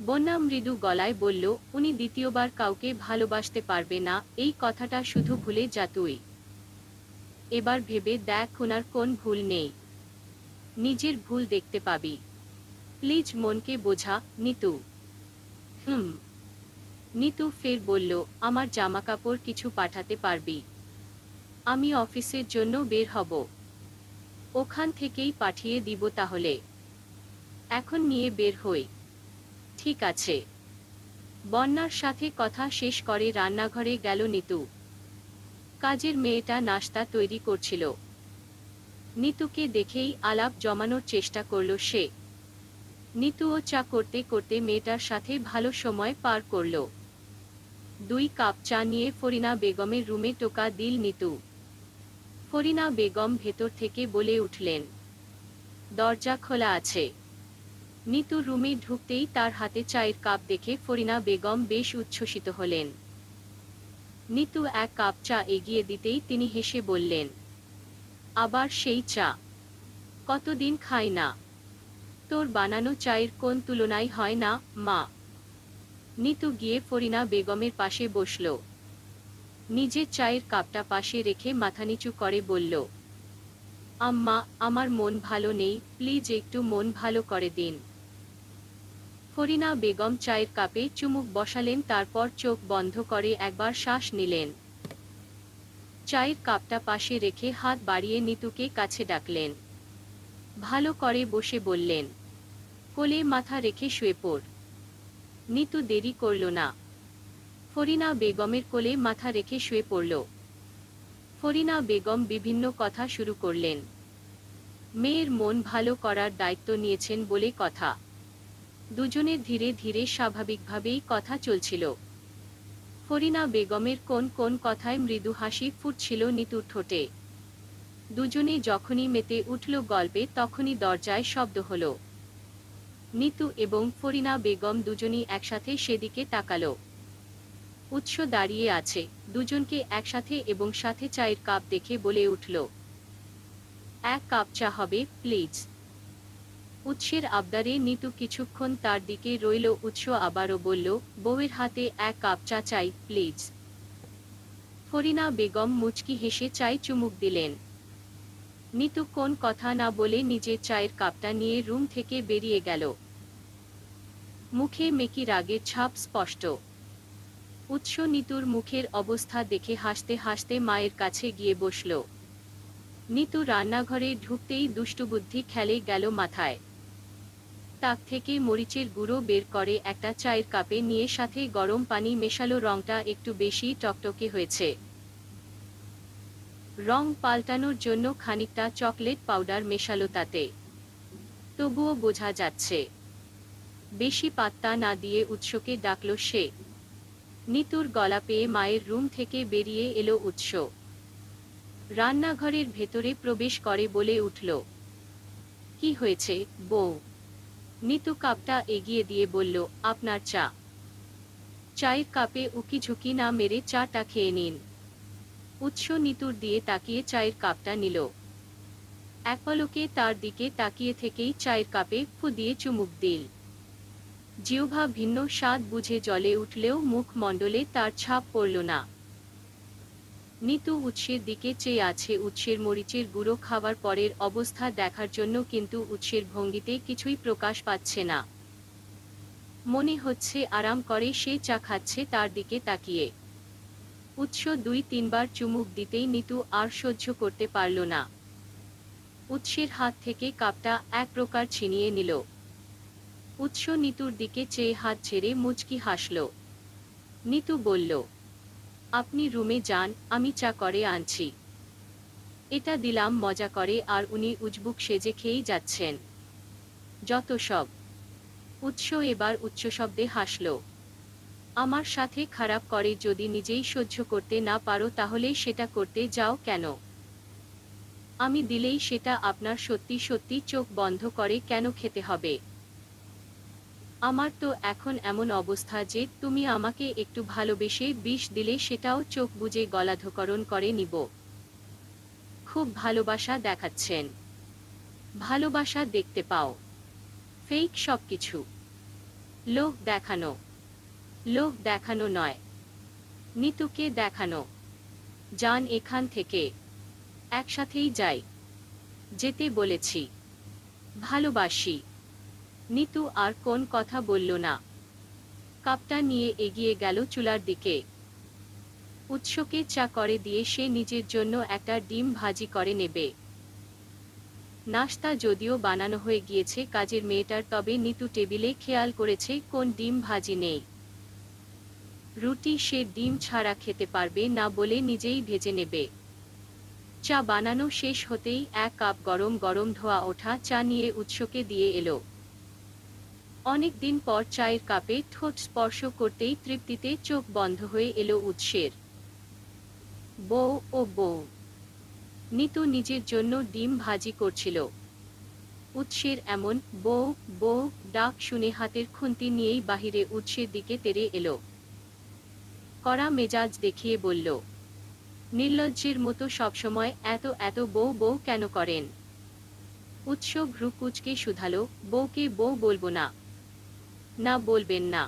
বন্যা মৃদু গলায় বলল উনি দ্বিতীয়বার কাউকে ভালোবাসতে পারবে না এই কথাটা শুধু ভুলে যা তুই এবার ভেবে দেখ ওনার কোন ভুল নেই নিজের ভুল দেখতে পাবি প্লিজ মনকে বোঝা নিতু হুম নিতু ফের বলল আমার জামা কাপড় কিছু পাঠাতে পারবি আমি অফিসের জন্য বের হব ওখান থেকেই পাঠিয়ে দিব তাহলে এখন নিয়ে বের হই ঠিক আছে বন্যার সাথে কথা শেষ করে রান্নাঘরে গেল নিতু কাজের মেয়েটা নাস্তা তৈরি করছিল নিতুকে দেখেই আলাপ জমানোর চেষ্টা করল সে নিতুও চা করতে করতে মেয়েটার সাথে ভালো সময় পার করল দুই কাপ চা নিয়ে ফরিনা বেগমের রুমে টোকা দিল নিতু ফরিনা বেগম ভেতর থেকে বলে উঠলেন দরজা খোলা আছে নিতু রুমে ঢুকতেই তার হাতে চায়ের কাপ দেখে ফরিনা বেগম বেশ উচ্ছ্বসিত হলেন নিতু এক কাপ চা এগিয়ে দিতেই তিনি হেসে বললেন আবার সেই চা কতদিন খায় না তোর বানানো চায়ের কোন তুলনায় হয় না মা নিতু গিয়ে ফরিনা বেগমের পাশে বসল নিজের চায়ের কাপটা পাশে রেখে মাথা নিচু করে বলল আম্মা আমার মন ভালো নেই প্লিজ একটু মন ভালো করে দিন ফরিনা বেগম চায়ের কাপে চুমুক বসালেন তারপর চোখ বন্ধ করে একবার শ্বাস নিলেন চায়ের কাপটা পাশে রেখে হাত বাড়িয়ে নিতুকে কাছে ডাকলেন ভালো করে বসে বললেন কোলে মাথা রেখে শুয়ে পড় নিতু দেরি করল না ফরিনা বেগমের কোলে মাথা রেখে শুয়ে পড়ল ফরিনা বেগম বিভিন্ন কথা শুরু করলেন মেয়ের মন ভালো করার দায়িত্ব নিয়েছেন বলে কথা দুজনের ধীরে ধীরে স্বাভাবিকভাবেই কথা চলছিল ফরিনা বেগমের কোন কোন কথায় মৃদু হাসি ফুটছিল নিতুর ঠোঁটে দুজনে যখনই মেতে উঠল গল্পে তখনই দরজায় শব্দ হল নিতু এবং ফরিনা বেগম দুজনই একসাথে সেদিকে তাকালো উৎস দাঁড়িয়ে আছে দুজনকে একসাথে এবং সাথে চায়ের কাপ দেখে বলে উঠল এক কাপ চা হবে প্লিজ উৎসের আবদারে নিতু কিছুক্ষণ তার দিকে রইল উৎস আবারও বলল বউয়ের হাতে এক কাপ চা চাই প্লিজ ফরিনা বেগম মুচকি হেসে চায় চুমুক দিলেন নিতু কোন কথা না বলে নিজের চায়ের কাপটা নিয়ে রুম থেকে বেরিয়ে গেল মুখে মেকি রাগের ছাপ স্পষ্ট উৎস নিতুর মুখের অবস্থা দেখে হাসতে হাসতে মায়ের কাছে গিয়ে বসল নিতু রান্নাঘরে ঢুকতেই দুষ্টুবুদ্ধি খেলে গেল মাথায় তাক থেকে মরিচের গুঁড়ো বের করে একটা চায়ের কাপে নিয়ে সাথে গরম পানি মেশালো রংটা একটু বেশি টকটকে হয়েছে রং পাল্টানোর জন্য খানিকটা চকলেট পাউডার মেশালো তাতে তবুও বোঝা যাচ্ছে বেশি পাত্তা না দিয়ে উৎসকে ডাকল সে নিতুর গলা পেয়ে মায়ের রুম থেকে বেরিয়ে এলো উৎস রান্নাঘরের ভেতরে প্রবেশ করে বলে উঠল কি হয়েছে বউ নিতু কাপটা এগিয়ে দিয়ে বলল আপনার চা চায়ের কাপে উকি ঝুঁকি না মেরে চাটা খেয়ে নিন উৎস নিতুর দিয়ে তাকিয়ে চায়ের কাপটা নিল এক তার দিকে তাকিয়ে থেকেই চায়ের কাপে ফু দিয়ে চুমুক দিল জিহ্বা ভিন্ন স্বাদ বুঝে জলে উঠলেও মুখ মণ্ডলে তার ছাপ পড়ল না নিতু উৎসের দিকে চেয়ে আছে উৎসের মরিচের গুঁড়ো খাওয়ার পরের অবস্থা দেখার জন্য কিন্তু উৎসের ভঙ্গিতে কিছুই প্রকাশ পাচ্ছে না মনে হচ্ছে আরাম করে সে চা খাচ্ছে তার দিকে তাকিয়ে উৎস দুই তিনবার চুমুক দিতেই নিতু আর সহ্য করতে পারল না উৎসের হাত থেকে কাপটা এক প্রকার ছিনিয়ে নিল উৎস নিতুর দিকে চেয়ে হাত ছেড়ে মুচকি হাসল নিতু বলল আপনি রুমে যান আমি চা করে আনছি এটা দিলাম মজা করে আর উনি উজবুক সেজে খেয়েই যাচ্ছেন যত সব উৎস এবার উচ্চ শব্দে হাসল আমার সাথে খারাপ করে যদি নিজেই সহ্য করতে না পারো তাহলে সেটা করতে যাও কেন আমি দিলেই সেটা আপনার সত্যি সত্যি চোখ বন্ধ করে কেন খেতে হবে আমার তো এখন এমন অবস্থা যে তুমি আমাকে একটু ভালোবেসে বিষ দিলে সেটাও চোখ বুঝে গলাধকরণ করে নিব খুব ভালোবাসা দেখাচ্ছেন ভালোবাসা দেখতে পাও ফেক সব কিছু লোক দেখানো লোক দেখানো নয় নিতুকে দেখানো যান এখান থেকে একসাথেই যাই যেতে বলেছি ভালোবাসি নিতু আর কোন কথা বলল না কাপটা নিয়ে এগিয়ে গেল চুলার দিকে উৎসকে চা করে দিয়ে সে নিজের জন্য একটা ডিম ভাজি করে নেবে নাস্তা যদিও বানানো হয়ে গিয়েছে কাজের মেয়েটার তবে নিতু টেবিলে খেয়াল করেছে কোন ডিম ভাজি নেই রুটি সে ডিম ছাড়া খেতে পারবে না বলে নিজেই ভেজে নেবে চা বানানো শেষ হতেই এক কাপ গরম গরম ধোয়া ওঠা চা নিয়ে উৎসকে দিয়ে এলো অনেক দিন পর চায়ের কাপে ঠোঁট স্পর্শ করতেই তৃপ্তিতে চোখ বন্ধ হয়ে এলো উৎসের বউ ও বউ নিতু নিজের জন্য ডিম ভাজি করছিল উৎসের এমন বউ বউ ডাক শুনে হাতের খুন্তি নিয়েই বাহিরে উৎসের দিকে তেরে এলো কড়া মেজাজ দেখিয়ে বলল নির্লজ্জের মতো সবসময় এত এত বউ বউ কেন করেন উৎস ঘ্রুকুচকে শুধালো বউকে বউ বলবো না না বলবেন না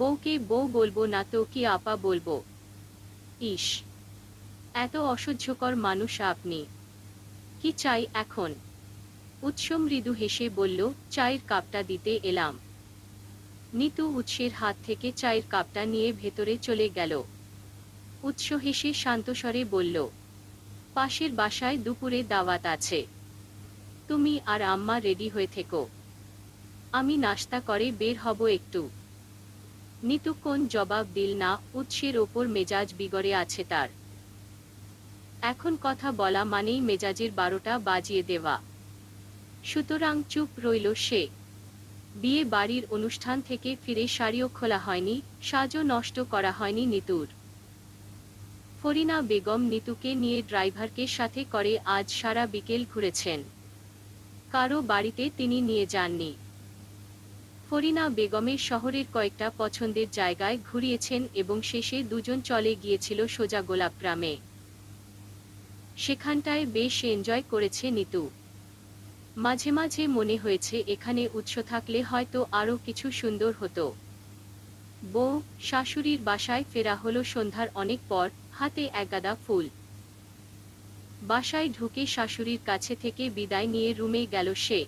বউকে বউ বলবো না তো কি আপা বলবো ইস এত অসহ্যকর মানুষ আপনি কি চাই এখন উৎসম মৃদু হেসে বলল চায়ের কাপটা দিতে এলাম নিতু উৎসের হাত থেকে চায়ের কাপটা নিয়ে ভেতরে চলে গেল উৎস হেসে শান্তস্বরে বলল পাশের বাসায় দুপুরে দাওয়াত আছে তুমি আর আম্মা রেডি হয়ে থেকো আমি নাস্তা করে বের হব একটু নিতু কোন জবাব দিল না উৎসের ওপর মেজাজ বিগড়ে আছে তার এখন কথা বলা মানেই মেজাজের বারোটা বাজিয়ে দেওয়া সুতরাং চুপ রইল সে বিয়ে বাড়ির অনুষ্ঠান থেকে ফিরে শাড়িও খোলা হয়নি সাজও নষ্ট করা হয়নি নিতুর ফরিনা বেগম নিতুকে নিয়ে ড্রাইভারকে সাথে করে আজ সারা বিকেল ঘুরেছেন কারো বাড়িতে তিনি নিয়ে যাননি ফরিনা বেগমের শহরের কয়েকটা পছন্দের জায়গায় ঘুরিয়েছেন এবং শেষে দুজন চলে গিয়েছিল সোজা গোলাপ গ্রামে সেখানটায় বেশ এনজয় করেছে নিতু মাঝে মাঝে মনে হয়েছে এখানে উৎস থাকলে হয়তো আরও কিছু সুন্দর হতো বউ শাশুড়ির বাসায় ফেরা হলো সন্ধ্যার অনেক পর হাতে একগাদা ফুল বাসায় ঢুকে শাশুড়ির কাছে থেকে বিদায় নিয়ে রুমে গেল সে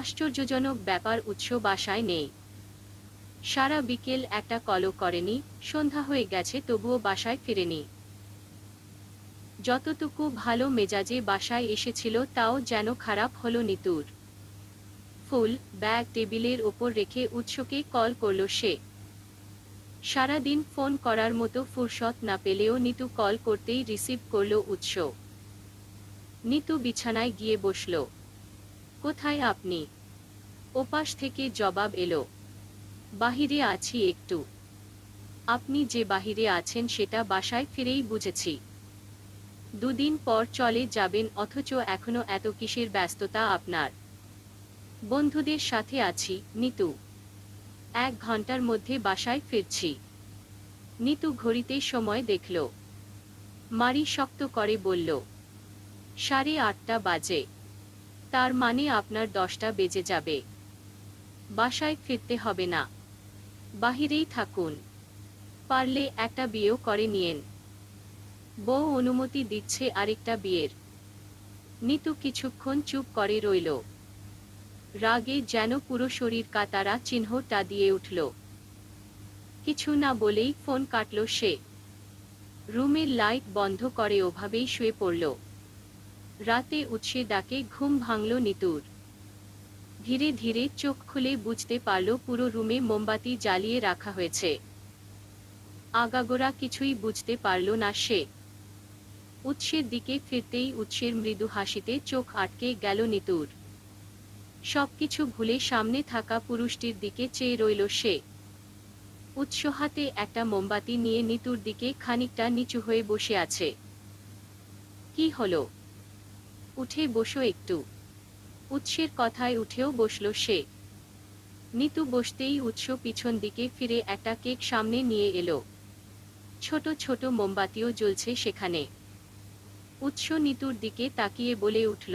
আশ্চর্যজনক ব্যাপার উৎস বাসায় নেই সারা বিকেল একটা কলও করেনি সন্ধ্যা হয়ে গেছে তবুও বাসায় ফিরেনি যতটুকু ভালো মেজাজে বাসায় এসেছিল তাও যেন খারাপ হলো নিতুর ফুল ব্যাগ টেবিলের ওপর রেখে উৎসকে কল করল সে সারাদিন ফোন করার মতো ফুরসত না পেলেও নিতু কল করতেই রিসিভ করল উৎস নিতু বিছানায় গিয়ে বসল কোথায় আপনি ওপাশ থেকে জবাব এলো বাহিরে আছি একটু আপনি যে বাহিরে আছেন সেটা বাসায় ফিরেই বুঝেছি দুদিন পর চলে যাবেন অথচ এখনো এত কিসের ব্যস্ততা আপনার বন্ধুদের সাথে আছি নিতু এক ঘন্টার মধ্যে বাসায় ফিরছি নিতু ঘড়িতে সময় দেখল মারি শক্ত করে বলল সাড়ে আটটা বাজে তার মানে আপনার দশটা বেজে যাবে বাসায় ফিরতে হবে না বাহিরেই থাকুন পারলে একটা বিয়েও করে নিয়েন বউ অনুমতি দিচ্ছে আরেকটা বিয়ের নিতু কিছুক্ষণ চুপ করে রইল রাগে যেন পুরো শরীর কাতারা চিহ্নটা দিয়ে উঠল কিছু না বলেই ফোন কাটল সে রুমের লাইট বন্ধ করে ওভাবেই শুয়ে পড়ল রাতে উৎসে ডাকে ঘুম ভাঙল নিতুর ধীরে ধীরে চোখ খুলে বুঝতে পারল পুরো রুমে মোমবাতি জ্বালিয়ে রাখা হয়েছে আগাগোড়া কিছুই বুঝতে পারল না সে উৎসের দিকে ফিরতেই উৎসের মৃদু হাসিতে চোখ আটকে গেল নিতুর সবকিছু ভুলে সামনে থাকা পুরুষটির দিকে চেয়ে রইল সে উৎস হাতে একটা মোমবাতি নিয়ে নিতুর দিকে খানিকটা নিচু হয়ে বসে আছে কি হলো উঠে বসো একটু উৎসের কথায় উঠেও বসল সে নিতু বসতেই উৎস পিছন দিকে ফিরে একটা কেক সামনে নিয়ে এলো ছোট ছোট মোমবাতিও জ্বলছে সেখানে উৎস নিতুর দিকে তাকিয়ে বলে উঠল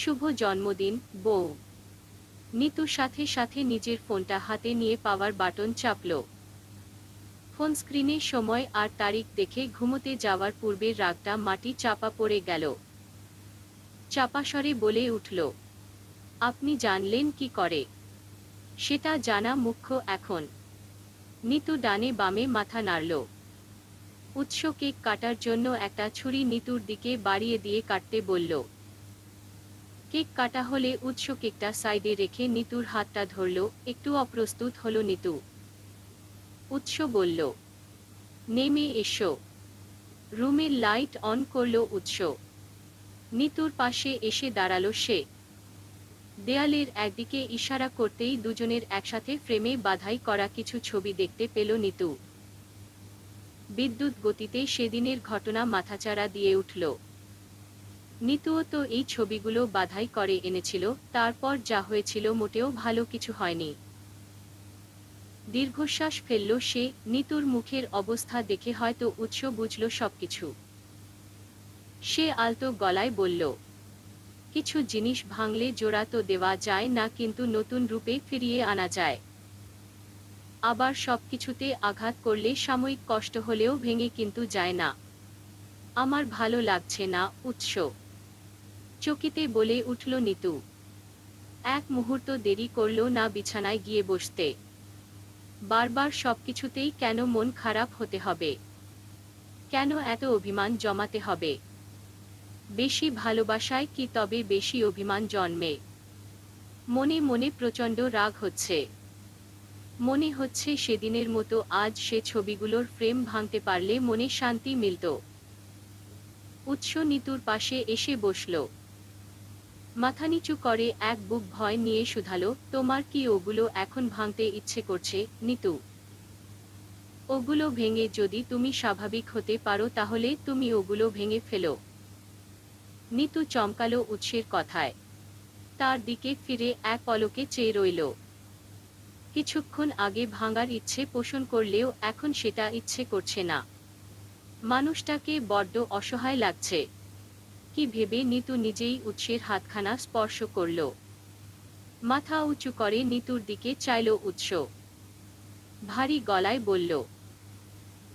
শুভ জন্মদিন বউ নিতু সাথে সাথে নিজের ফোনটা হাতে নিয়ে পাওয়ার বাটন চাপল ফোন স্ক্রিনে সময় আর তারিখ দেখে ঘুমোতে যাওয়ার পূর্বে রাগটা মাটি চাপা পড়ে গেল চাপাসরে বলে উঠল আপনি জানলেন কি করে সেটা জানা মুখ্য এখন নিতু ডানে বামে মাথা নাড়ল উৎস কেক কাটার জন্য একটা ছুরি নিতুর দিকে বাড়িয়ে দিয়ে কাটতে বলল কেক কাটা হলে উৎস কেকটা সাইডে রেখে নিতুর হাতটা ধরল একটু অপ্রস্তুত হল নিতু উৎস বলল নেমে এসো রুমের লাইট অন করল উৎস নিতুর পাশে এসে দাঁড়ালো সে দেয়ালের একদিকে ইশারা করতেই দুজনের একসাথে ফ্রেমে বাধাই করা কিছু ছবি দেখতে পেল নিতু বিদ্যুৎ গতিতে সেদিনের ঘটনা মাথাচাড়া দিয়ে উঠল নিতুও তো এই ছবিগুলো বাধাই করে এনেছিল তারপর যা হয়েছিল মোটেও ভালো কিছু হয়নি দীর্ঘশ্বাস ফেলল সে নিতুর মুখের অবস্থা দেখে হয়তো উৎস বুঝল সবকিছু সে আলতো গলায় বলল কিছু জিনিস ভাঙলে জোড়া তো দেওয়া যায় না কিন্তু নতুন রূপে ফিরিয়ে আনা যায় আবার সব কিছুতে আঘাত করলে সাময়িক কষ্ট হলেও ভেঙে কিন্তু যায় না আমার ভালো লাগছে না উৎস চকিতে বলে উঠল নিতু এক মুহূর্ত দেরি করল না বিছানায় গিয়ে বসতে বারবার সব কিছুতেই কেন মন খারাপ হতে হবে কেন এত অভিমান জমাতে হবে বেশি ভালোবাসায় কি তবে বেশি অভিমান জন্মে মনে মনে প্রচণ্ড রাগ হচ্ছে মনে হচ্ছে সেদিনের মতো আজ সে ছবিগুলোর ফ্রেম ভাঙতে পারলে মনে শান্তি মিলত উৎস নিতুর পাশে এসে বসল মাথা নিচু করে এক বুক ভয় নিয়ে শুধালো তোমার কি ওগুলো এখন ভাঙতে ইচ্ছে করছে নিতু ওগুলো ভেঙে যদি তুমি স্বাভাবিক হতে পারো তাহলে তুমি ওগুলো ভেঙে ফেলো নিতু চমকালো উৎসের কথায় তার দিকে ফিরে এক পলকে চেয়ে রইল কিছুক্ষণ আগে ভাঙার ইচ্ছে পোষণ করলেও এখন সেটা ইচ্ছে করছে না মানুষটাকে বড্ড অসহায় লাগছে কি ভেবে নিতু নিজেই উৎসের হাতখানা স্পর্শ করল মাথা উঁচু করে নিতুর দিকে চাইল উৎস ভারী গলায় বলল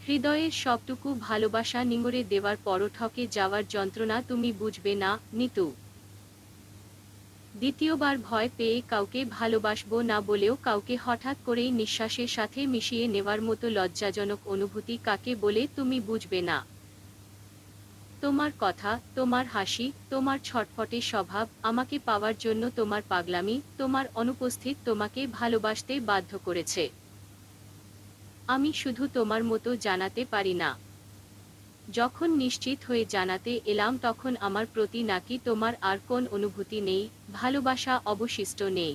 হৃদয়ের সবটুকু ভালোবাসা নিঙড়ে দেওয়ার পর ঠকে যাওয়ার যন্ত্রণা তুমি বুঝবে না নিতু দ্বিতীয়বার ভয় পেয়ে কাউকে ভালোবাসবো না বলেও কাউকে হঠাৎ করেই নিঃশ্বাসের সাথে মিশিয়ে নেওয়ার মতো লজ্জাজনক অনুভূতি কাকে বলে তুমি বুঝবে না তোমার কথা তোমার হাসি তোমার ছটফটে স্বভাব আমাকে পাওয়ার জন্য তোমার পাগলামি তোমার অনুপস্থিত তোমাকে ভালোবাসতে বাধ্য করেছে আমি শুধু তোমার মতো জানাতে পারি না যখন নিশ্চিত হয়ে জানাতে এলাম তখন আমার প্রতি নাকি তোমার আর কোন অনুভূতি নেই ভালোবাসা অবশিষ্ট নেই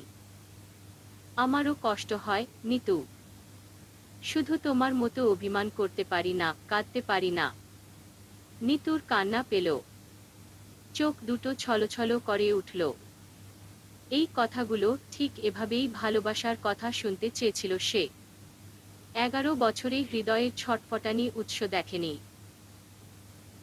আমারও কষ্ট হয় নিতু শুধু তোমার মতো অভিমান করতে পারি না কাঁদতে পারি না নিতুর কান্না পেল চোখ দুটো ছলছল করে উঠল এই কথাগুলো ঠিক এভাবেই ভালোবাসার কথা শুনতে চেয়েছিল সে এগারো বছরে হৃদয়ের ছটফটানি উৎস দেখেনি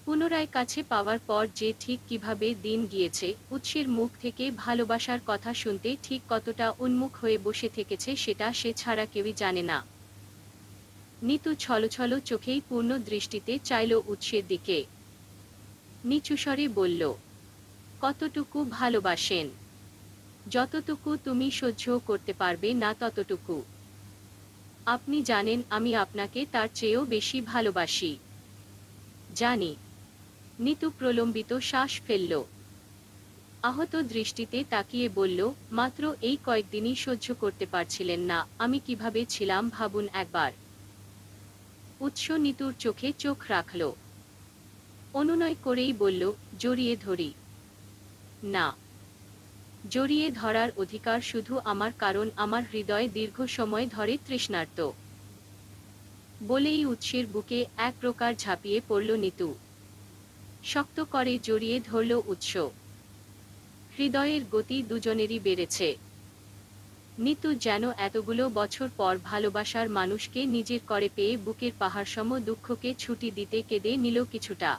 পুনরায় কাছে পাওয়ার পর যে ঠিক কিভাবে দিন গিয়েছে উৎসের মুখ থেকে ভালোবাসার কথা শুনতে ঠিক কতটা উন্মুখ হয়ে বসে থেকেছে সেটা সে ছাড়া কেউই জানে না নিতু ছল চোখেই পূর্ণ দৃষ্টিতে চাইল উৎসের দিকে নিচুস্বরে বলল কতটুকু ভালোবাসেন যতটুকু তুমি সহ্য করতে পারবে না ততটুকু আপনি জানেন আমি আপনাকে তার চেয়েও বেশি ভালোবাসি জানি নিতু প্রলম্বিত শ্বাস ফেলল আহত দৃষ্টিতে তাকিয়ে বলল মাত্র এই কয়েকদিনই সহ্য করতে পারছিলেন না আমি কিভাবে ছিলাম ভাবুন একবার উৎস নিতুর চোখে চোখ রাখল অনুনয় করেই বলল জড়িয়ে ধরি না জড়িয়ে ধরার অধিকার শুধু আমার কারণ আমার হৃদয় দীর্ঘ সময় ধরে তৃষ্ণার্ত বলেই উৎসের বুকে এক প্রকার ঝাঁপিয়ে পড়ল নিতু শক্ত করে জড়িয়ে ধরল উৎস হৃদয়ের গতি দুজনেরই বেড়েছে নিতু যেন এতগুলো বছর পর ভালোবাসার মানুষকে নিজের করে পেয়ে বুকের পাহাড়সম দুঃখকে ছুটি দিতে কেঁদে নিল কিছুটা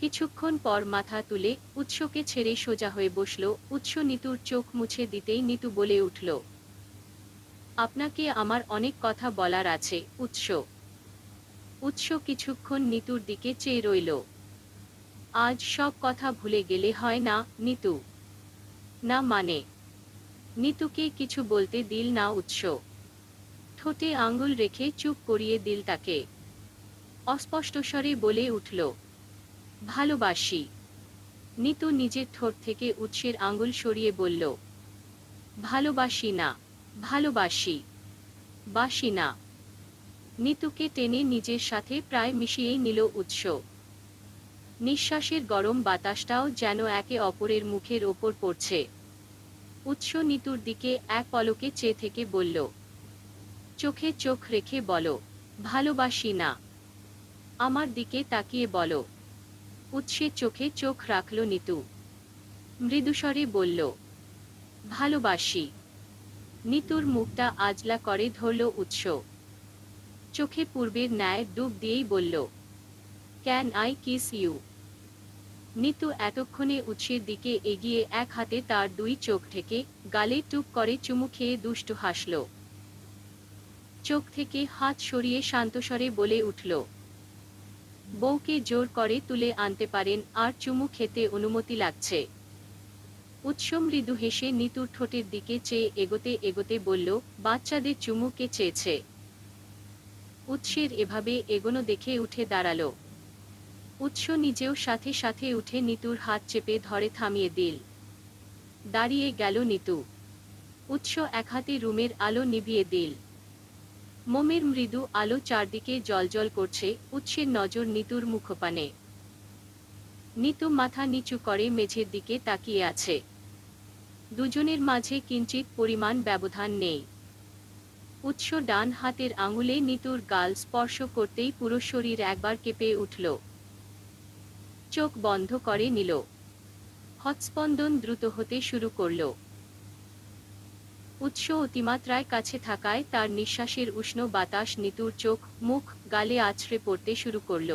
কিছুক্ষণ পর মাথা তুলে উৎসকে ছেড়ে সোজা হয়ে বসল উৎস নিতুর চোখ মুছে দিতেই নিতু বলে উঠল আপনাকে আমার অনেক কথা বলার আছে উৎস উৎস কিছুক্ষণ নিতুর দিকে চেয়ে রইল আজ সব কথা ভুলে গেলে হয় না নিতু না মানে নিতুকে কিছু বলতে দিল না উৎস ঠোঁটে আঙ্গুল রেখে চুপ করিয়ে দিল তাকে অস্পষ্ট স্বরে বলে উঠল ভালোবাসি নিতু নিজের ঠোঁট থেকে উৎসের আঙুল সরিয়ে বলল ভালোবাসি না ভালোবাসি বাসি না নিতুকে টেনে নিজের সাথে প্রায় মিশিয়েই নিল উৎস নিঃশ্বাসের গরম বাতাসটাও যেন একে অপরের মুখের ওপর পড়ছে উৎস নিতুর দিকে এক পলকে চেয়ে থেকে বলল চোখে চোখ রেখে বলো ভালোবাসি না আমার দিকে তাকিয়ে বলো উৎসে চোখে চোখ রাখল নিতু মৃদুস্বরে বলল ভালোবাসি নিতুর মুখটা আজলা করে ধরল উৎস চোখে পূর্বের ন্যায় ডুব দিয়েই বলল can I kiss you Nitu এতক্ষণে উৎসের দিকে এগিয়ে এক হাতে তার দুই চোখ থেকে গালে টুপ করে চুমু খেয়ে দুষ্টু হাসল চোখ থেকে হাত সরিয়ে শান্তস্বরে বলে উঠল বউকে জোর করে তুলে আনতে পারেন আর চুমু খেতে অনুমতি লাগছে উৎস মৃদু হেসে নিতুর ঠোঁটের দিকে চেয়ে এগোতে এগোতে বলল বাচ্চাদের চুমুকে চেয়েছে উৎসের এভাবে এগোনো দেখে উঠে দাঁড়ালো উৎস নিজেও সাথে সাথে উঠে নিতুর হাত চেপে ধরে থামিয়ে দিল দাঁড়িয়ে গেল নিতু উৎস এক হাতে রুমের আলো নিভিয়ে দিল মোমের মৃদু আলো চারদিকে জলজল করছে উৎসের নজর নিতুর মুখপানে নিতু মাথা নিচু করে মেঝের দিকে তাকিয়ে আছে দুজনের মাঝে কিঞ্চিত পরিমাণ ব্যবধান নেই উৎস ডান হাতের আঙুলে নিতুর গাল স্পর্শ করতেই পুরো শরীর একবার কেঁপে উঠল চোখ বন্ধ করে নিল হৎস্পন্দন দ্রুত হতে শুরু করলো উৎস অতিমাত্রায় কাছে থাকায় তার নিঃশ্বাসের উষ্ণ বাতাস নিতুর চোখ মুখ গালে আছড়ে পড়তে শুরু করল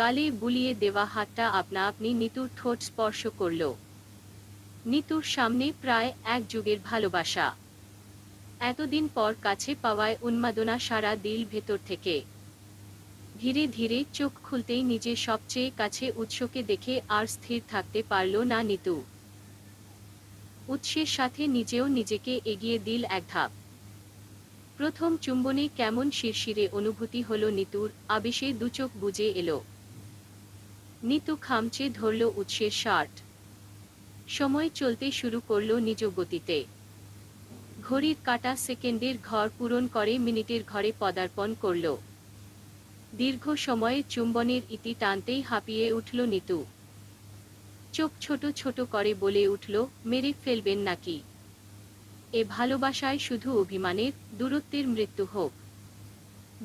গালে বুলিয়ে দেওয়া হাতটা আপনা আপনি নিতুর ঠোঁট স্পর্শ করল নিতুর সামনে প্রায় এক যুগের ভালোবাসা এতদিন পর কাছে পাওয়ায় উন্মাদনা সারা দিল ভেতর থেকে ধীরে ধীরে চোখ খুলতেই নিজের সবচেয়ে কাছে উৎসকে দেখে আর স্থির থাকতে পারল না নিতু উৎসের সাথে নিজেও নিজেকে এগিয়ে দিল এক ধাপ প্রথম চুম্বনে কেমন শিরশিরে অনুভূতি হল নিতুর আবেশে দুচোখ বুঝে এলো নিতু খামচে ধরল উৎসের শার্ট সময় চলতে শুরু করল নিজ গতিতে ঘড়ির কাটা সেকেন্ডের ঘর পূরণ করে মিনিটের ঘরে পদার্পণ করল দীর্ঘ সময়ে চুম্বনের ইতি টানতেই হাঁপিয়ে উঠল নিতু চোখ ছোট ছোট করে বলে উঠল মেরে ফেলবেন নাকি এ ভালোবাসায় শুধু অভিমানের দূরত্বের মৃত্যু হোক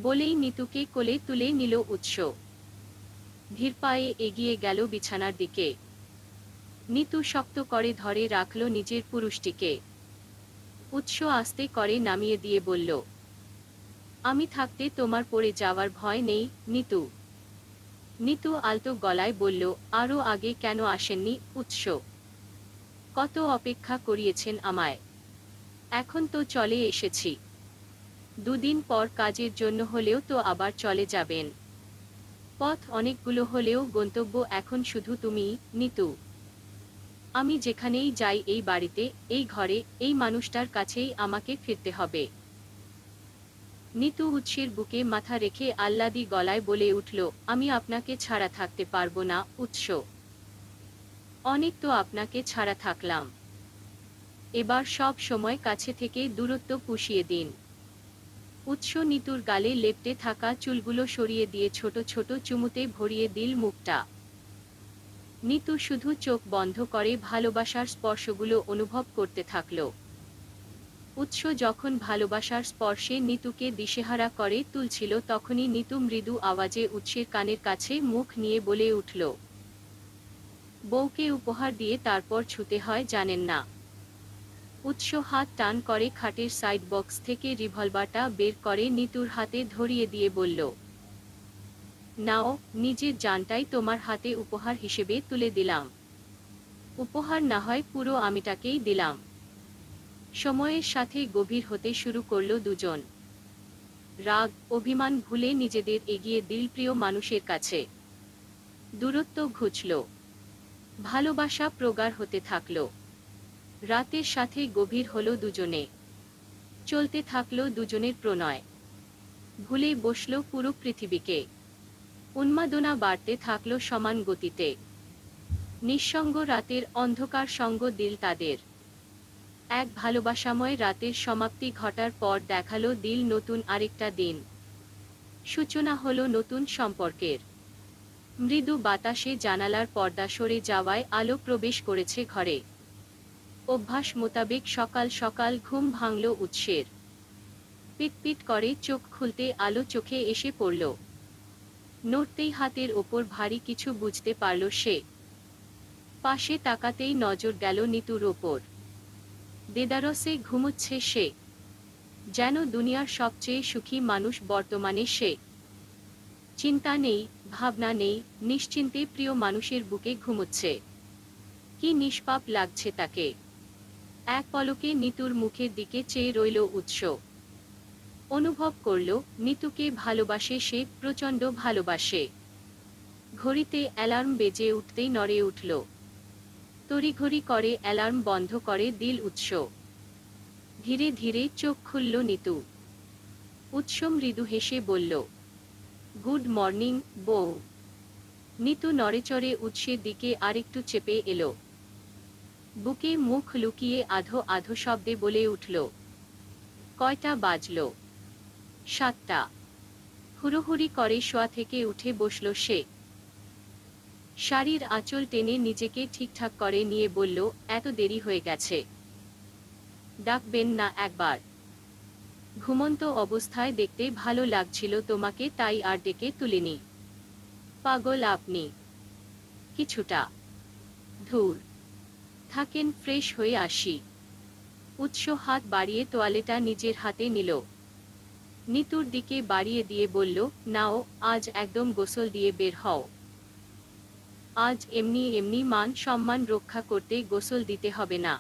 বলেই নিতুকে কোলে তুলে নিল উৎস ধীর পায়ে এগিয়ে গেল বিছানার দিকে নিতু শক্ত করে ধরে রাখল নিজের পুরুষটিকে উৎস আস্তে করে নামিয়ে দিয়ে বলল আমি থাকতে তোমার পড়ে যাওয়ার ভয় নেই নিতু নিতু আলতো গলায় বলল আরও আগে কেন আসেননি উৎস কত অপেক্ষা করিয়েছেন আমায় এখন তো চলে এসেছি দুদিন পর কাজের জন্য হলেও তো আবার চলে যাবেন পথ অনেকগুলো হলেও গন্তব্য এখন শুধু তুমি নিতু আমি যেখানেই যাই এই বাড়িতে এই ঘরে এই মানুষটার কাছেই আমাকে ফিরতে হবে নিতু উৎসের বুকে মাথা রেখে আল্লাদি গলায় বলে উঠল আমি আপনাকে ছাড়া থাকতে পারবো না উৎস অনেক তো আপনাকে ছাড়া থাকলাম এবার সব সময় কাছে থেকে দূরত্ব পুষিয়ে দিন উৎস নিতুর গালে লেপটে থাকা চুলগুলো সরিয়ে দিয়ে ছোট ছোট চুমুতে ভরিয়ে দিল মুখটা নিতু শুধু চোখ বন্ধ করে ভালোবাসার স্পর্শগুলো অনুভব করতে থাকলো উৎস যখন ভালোবাসার স্পর্শে নিতুকে দিশেহারা করে তুলছিল তখনই নিতু মৃদু আওয়াজে উৎসের কানের কাছে মুখ নিয়ে বলে উঠল বউকে উপহার দিয়ে তারপর ছুতে হয় জানেন না উৎস হাত টান করে খাটের সাইড বক্স থেকে রিভলভারটা বের করে নিতুর হাতে ধরিয়ে দিয়ে বলল নাও নিজের জানটাই তোমার হাতে উপহার হিসেবে তুলে দিলাম উপহার না হয় পুরো আমিটাকেই দিলাম সময়ের সাথে গভীর হতে শুরু করল দুজন রাগ অভিমান ভুলে নিজেদের এগিয়ে দিলপ্রিয় মানুষের কাছে দূরত্ব ঘুচল ভালোবাসা প্রগাঢ় হতে থাকল রাতের সাথে গভীর হলো দুজনে চলতে থাকল দুজনের প্রণয় ভুলে বসল পুরো পৃথিবীকে উন্মাদনা বাড়তে থাকল সমান গতিতে নিঃসঙ্গ রাতের অন্ধকার সঙ্গ দিল তাদের এক ভালোবাসাময় রাতের সমাপ্তি ঘটার পর দেখালো দিল নতুন আরেকটা দিন সূচনা হলো নতুন সম্পর্কের মৃদু বাতাসে জানালার পর্দা সরে যাওয়ায় আলো প্রবেশ করেছে ঘরে অভ্যাস মোতাবেক সকাল সকাল ঘুম ভাঙল উৎসের পিটপিট করে চোখ খুলতে আলো চোখে এসে পড়ল নড়তেই হাতের ওপর ভারী কিছু বুঝতে পারল সে পাশে তাকাতেই নজর গেল নিতুর ওপর দেদারসে ঘুমোচ্ছে সে যেন দুনিয়ার সবচেয়ে সুখী মানুষ বর্তমানে সে চিন্তা নেই ভাবনা নেই নিশ্চিন্তে প্রিয় মানুষের বুকে ঘুমোচ্ছে কি নিষ্পাপ লাগছে তাকে এক পলকে নিতুর মুখের দিকে চেয়ে রইল উৎস অনুভব করল নিতুকে ভালোবাসে সে প্রচণ্ড ভালোবাসে ঘড়িতে অ্যালার্ম বেজে উঠতেই নড়ে উঠল তড়িঘড়ি করে অ্যালার্ম বন্ধ করে দিল উৎস ধীরে ধীরে চোখ খুলল নিতু উৎস মৃদু হেসে বলল গুড মর্নিং বউ নিতু নড়েচড়ে উৎসের দিকে আরেকটু চেপে এলো বুকে মুখ লুকিয়ে আধো আধো শব্দে বলে উঠল কয়টা বাজল সাতটা হুড়োহুড়ি করে শোয়া থেকে উঠে বসল সে শাড়ির আঁচল টেনে নিজেকে ঠিকঠাক করে নিয়ে বলল এত দেরি হয়ে গেছে ডাকবেন না একবার ঘুমন্ত অবস্থায় দেখতে ভালো লাগছিল তোমাকে তাই আর ডেকে তুলিনি পাগল আপনি কিছুটা ধুর থাকেন ফ্রেশ হয়ে আসি উৎস হাত বাড়িয়ে তোয়ালেটা নিজের হাতে নিল নিতুর দিকে বাড়িয়ে দিয়ে বলল নাও আজ একদম গোসল দিয়ে বের হও আজ এমনি এমনি মান সম্মান রক্ষা করতে গোসল দিতে হবে না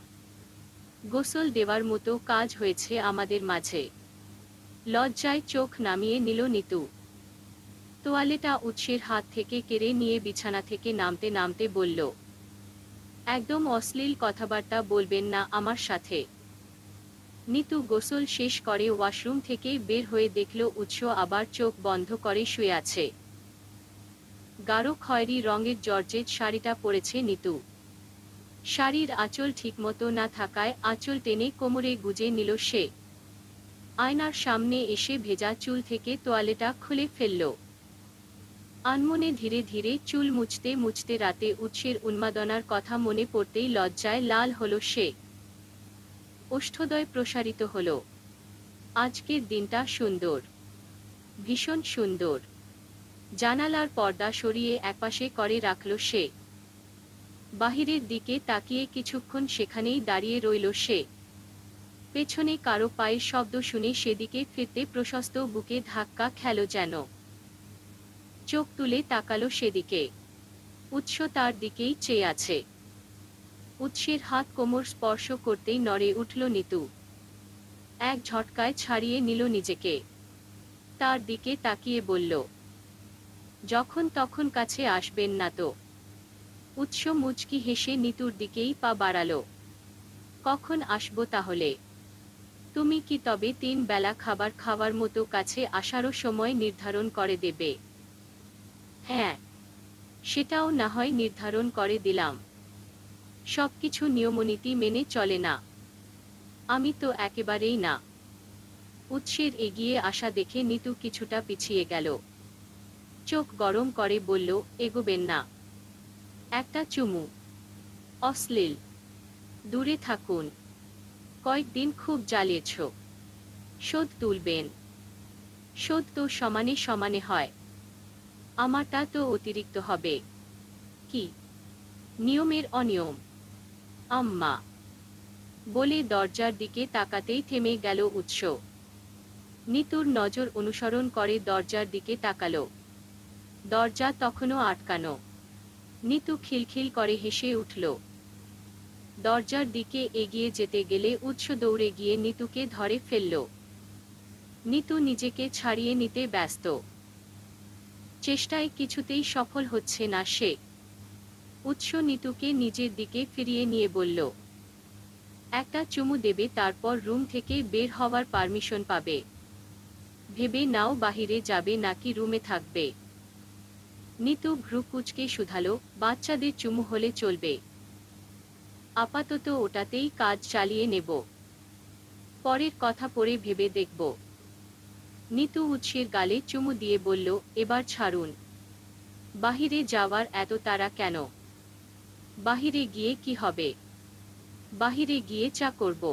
গোসল দেওয়ার মতো কাজ হয়েছে আমাদের মাঝে লজ্জায় চোখ নামিয়ে নিল নিতু তোয়ালেটা উৎসের হাত থেকে কেড়ে নিয়ে বিছানা থেকে নামতে নামতে বলল একদম অশ্লীল কথাবার্তা বলবেন না আমার সাথে নিতু গোসল শেষ করে ওয়াশরুম থেকে বের হয়ে দেখল উৎস আবার চোখ বন্ধ করে শুয়ে আছে গাঢ় খয়েরি রঙের জর্জেট শাড়িটা পরেছে নিতু শাড়ির আঁচল ঠিকমতো না থাকায় আঁচল টেনে কোমরে গুজে নিল সে আয়নার সামনে এসে ভেজা চুল থেকে তোয়ালেটা খুলে ফেলল আনমনে ধীরে ধীরে চুল মুছতে মুছতে রাতে উৎসের উন্মাদনার কথা মনে পড়তেই লজ্জায় লাল হল সে ওষ্ঠদয় প্রসারিত হল আজকের দিনটা সুন্দর ভীষণ সুন্দর জানালার পর্দা সরিয়ে একপাশে করে রাখল সে বাহিরের দিকে তাকিয়ে কিছুক্ষণ সেখানেই দাঁড়িয়ে রইল সে পেছনে কারো পায়ের শব্দ শুনে সেদিকে ফিরতে প্রশস্ত বুকে ধাক্কা খেল যেন চোখ তুলে তাকালো সেদিকে উৎস তার দিকেই চেয়ে আছে উৎসের হাত কোমর স্পর্শ করতেই নড়ে উঠল নিতু এক ঝটকায় ছাড়িয়ে নিল নিজেকে তার দিকে তাকিয়ে বলল যখন তখন কাছে আসবেন না তো উৎস মুচকি হেসে নিতুর দিকেই পা বাড়াল কখন আসবো তাহলে তুমি কি তবে তিন বেলা খাবার খাওয়ার মতো কাছে আসারও সময় নির্ধারণ করে দেবে হ্যাঁ সেটাও না হয় নির্ধারণ করে দিলাম সব কিছু নিয়মনীতি মেনে চলে না আমি তো একেবারেই না উৎসের এগিয়ে আসা দেখে নিতু কিছুটা পিছিয়ে গেল চোখ গরম করে বলল এগোবেন না একটা চুমু অশ্লীল দূরে থাকুন কয়েকদিন খুব জ্বালিয়েছ শোধ তুলবেন শোধ তো সমানে সমানে হয় আমারটা তো অতিরিক্ত হবে কি নিয়মের অনিয়ম আম্মা বলে দরজার দিকে তাকাতেই থেমে গেল উৎস নিতুর নজর অনুসরণ করে দরজার দিকে তাকালো দরজা তখনও আটকানো নিতু খিলখিল করে হেসে উঠল দরজার দিকে এগিয়ে যেতে গেলে উৎস দৌড়ে গিয়ে নিতুকে ধরে ফেলল নিতু নিজেকে ছাড়িয়ে নিতে ব্যস্ত চেষ্টায় কিছুতেই সফল হচ্ছে না সে উৎস নিতুকে নিজের দিকে ফিরিয়ে নিয়ে বলল একটা চুমু দেবে তারপর রুম থেকে বের হওয়ার পারমিশন পাবে ভেবে নাও বাহিরে যাবে নাকি রুমে থাকবে নিতু ভ্রু কুচকে শুধালো বাচ্চাদের চুমু হলে চলবে আপাতত ওটাতেই কাজ চালিয়ে নেব পরের কথা পরে ভেবে দেখব নিতু উৎসের গালে চুমু দিয়ে বলল এবার ছাড়ুন বাহিরে যাওয়ার এত তারা কেন বাহিরে গিয়ে কি হবে বাহিরে গিয়ে চা করব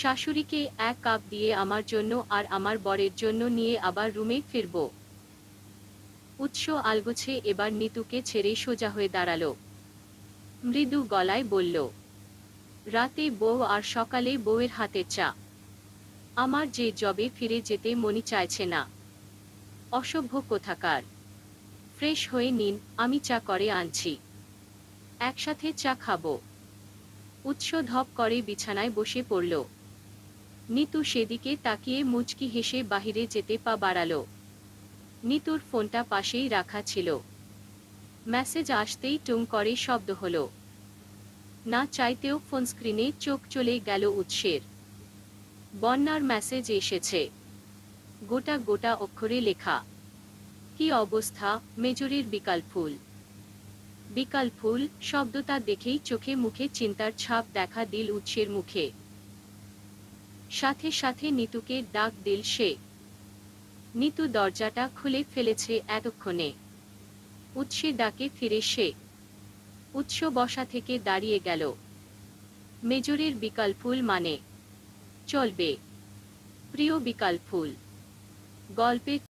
শাশুড়িকে এক কাপ দিয়ে আমার জন্য আর আমার বরের জন্য নিয়ে আবার রুমে ফিরবো উৎস আলগোছে এবার নিতুকে ছেড়ে সোজা হয়ে দাঁড়াল মৃদু গলায় বলল রাতে বউ আর সকালে বউয়ের হাতে চা আমার যে জবে ফিরে যেতে মনি চাইছে না অসভ্য কোথাকার ফ্রেশ হয়ে নিন আমি চা করে আনছি একসাথে চা খাবো উৎস ধপ করে বিছানায় বসে পড়ল নিতু সেদিকে তাকিয়ে মুচকি হেসে বাহিরে যেতে পা বাড়াল নিতুর ফোনটা পাশেই রাখা ছিল মেসেজ আসতেই টুং করে শব্দ হলো না চাইতেও ফোন স্ক্রিনে চোখ চলে গেল উৎসের বন্যার মেসেজ এসেছে গোটা গোটা অক্ষরে লেখা কি অবস্থা মেজরের বিকাল ফুল বিকাল ফুল শব্দটা দেখেই চোখে মুখে চিন্তার ছাপ দেখা দিল উৎসের মুখে সাথে সাথে নিতুকে ডাক দিল সে নিতু দরজাটা খুলে ফেলেছে এতক্ষণে উৎসে ডাকে ফিরে সে উৎস বসা থেকে দাঁড়িয়ে গেল মেজরের বিকাল ফুল মানে চলবে প্রিয় বিকাল ফুল গল্পে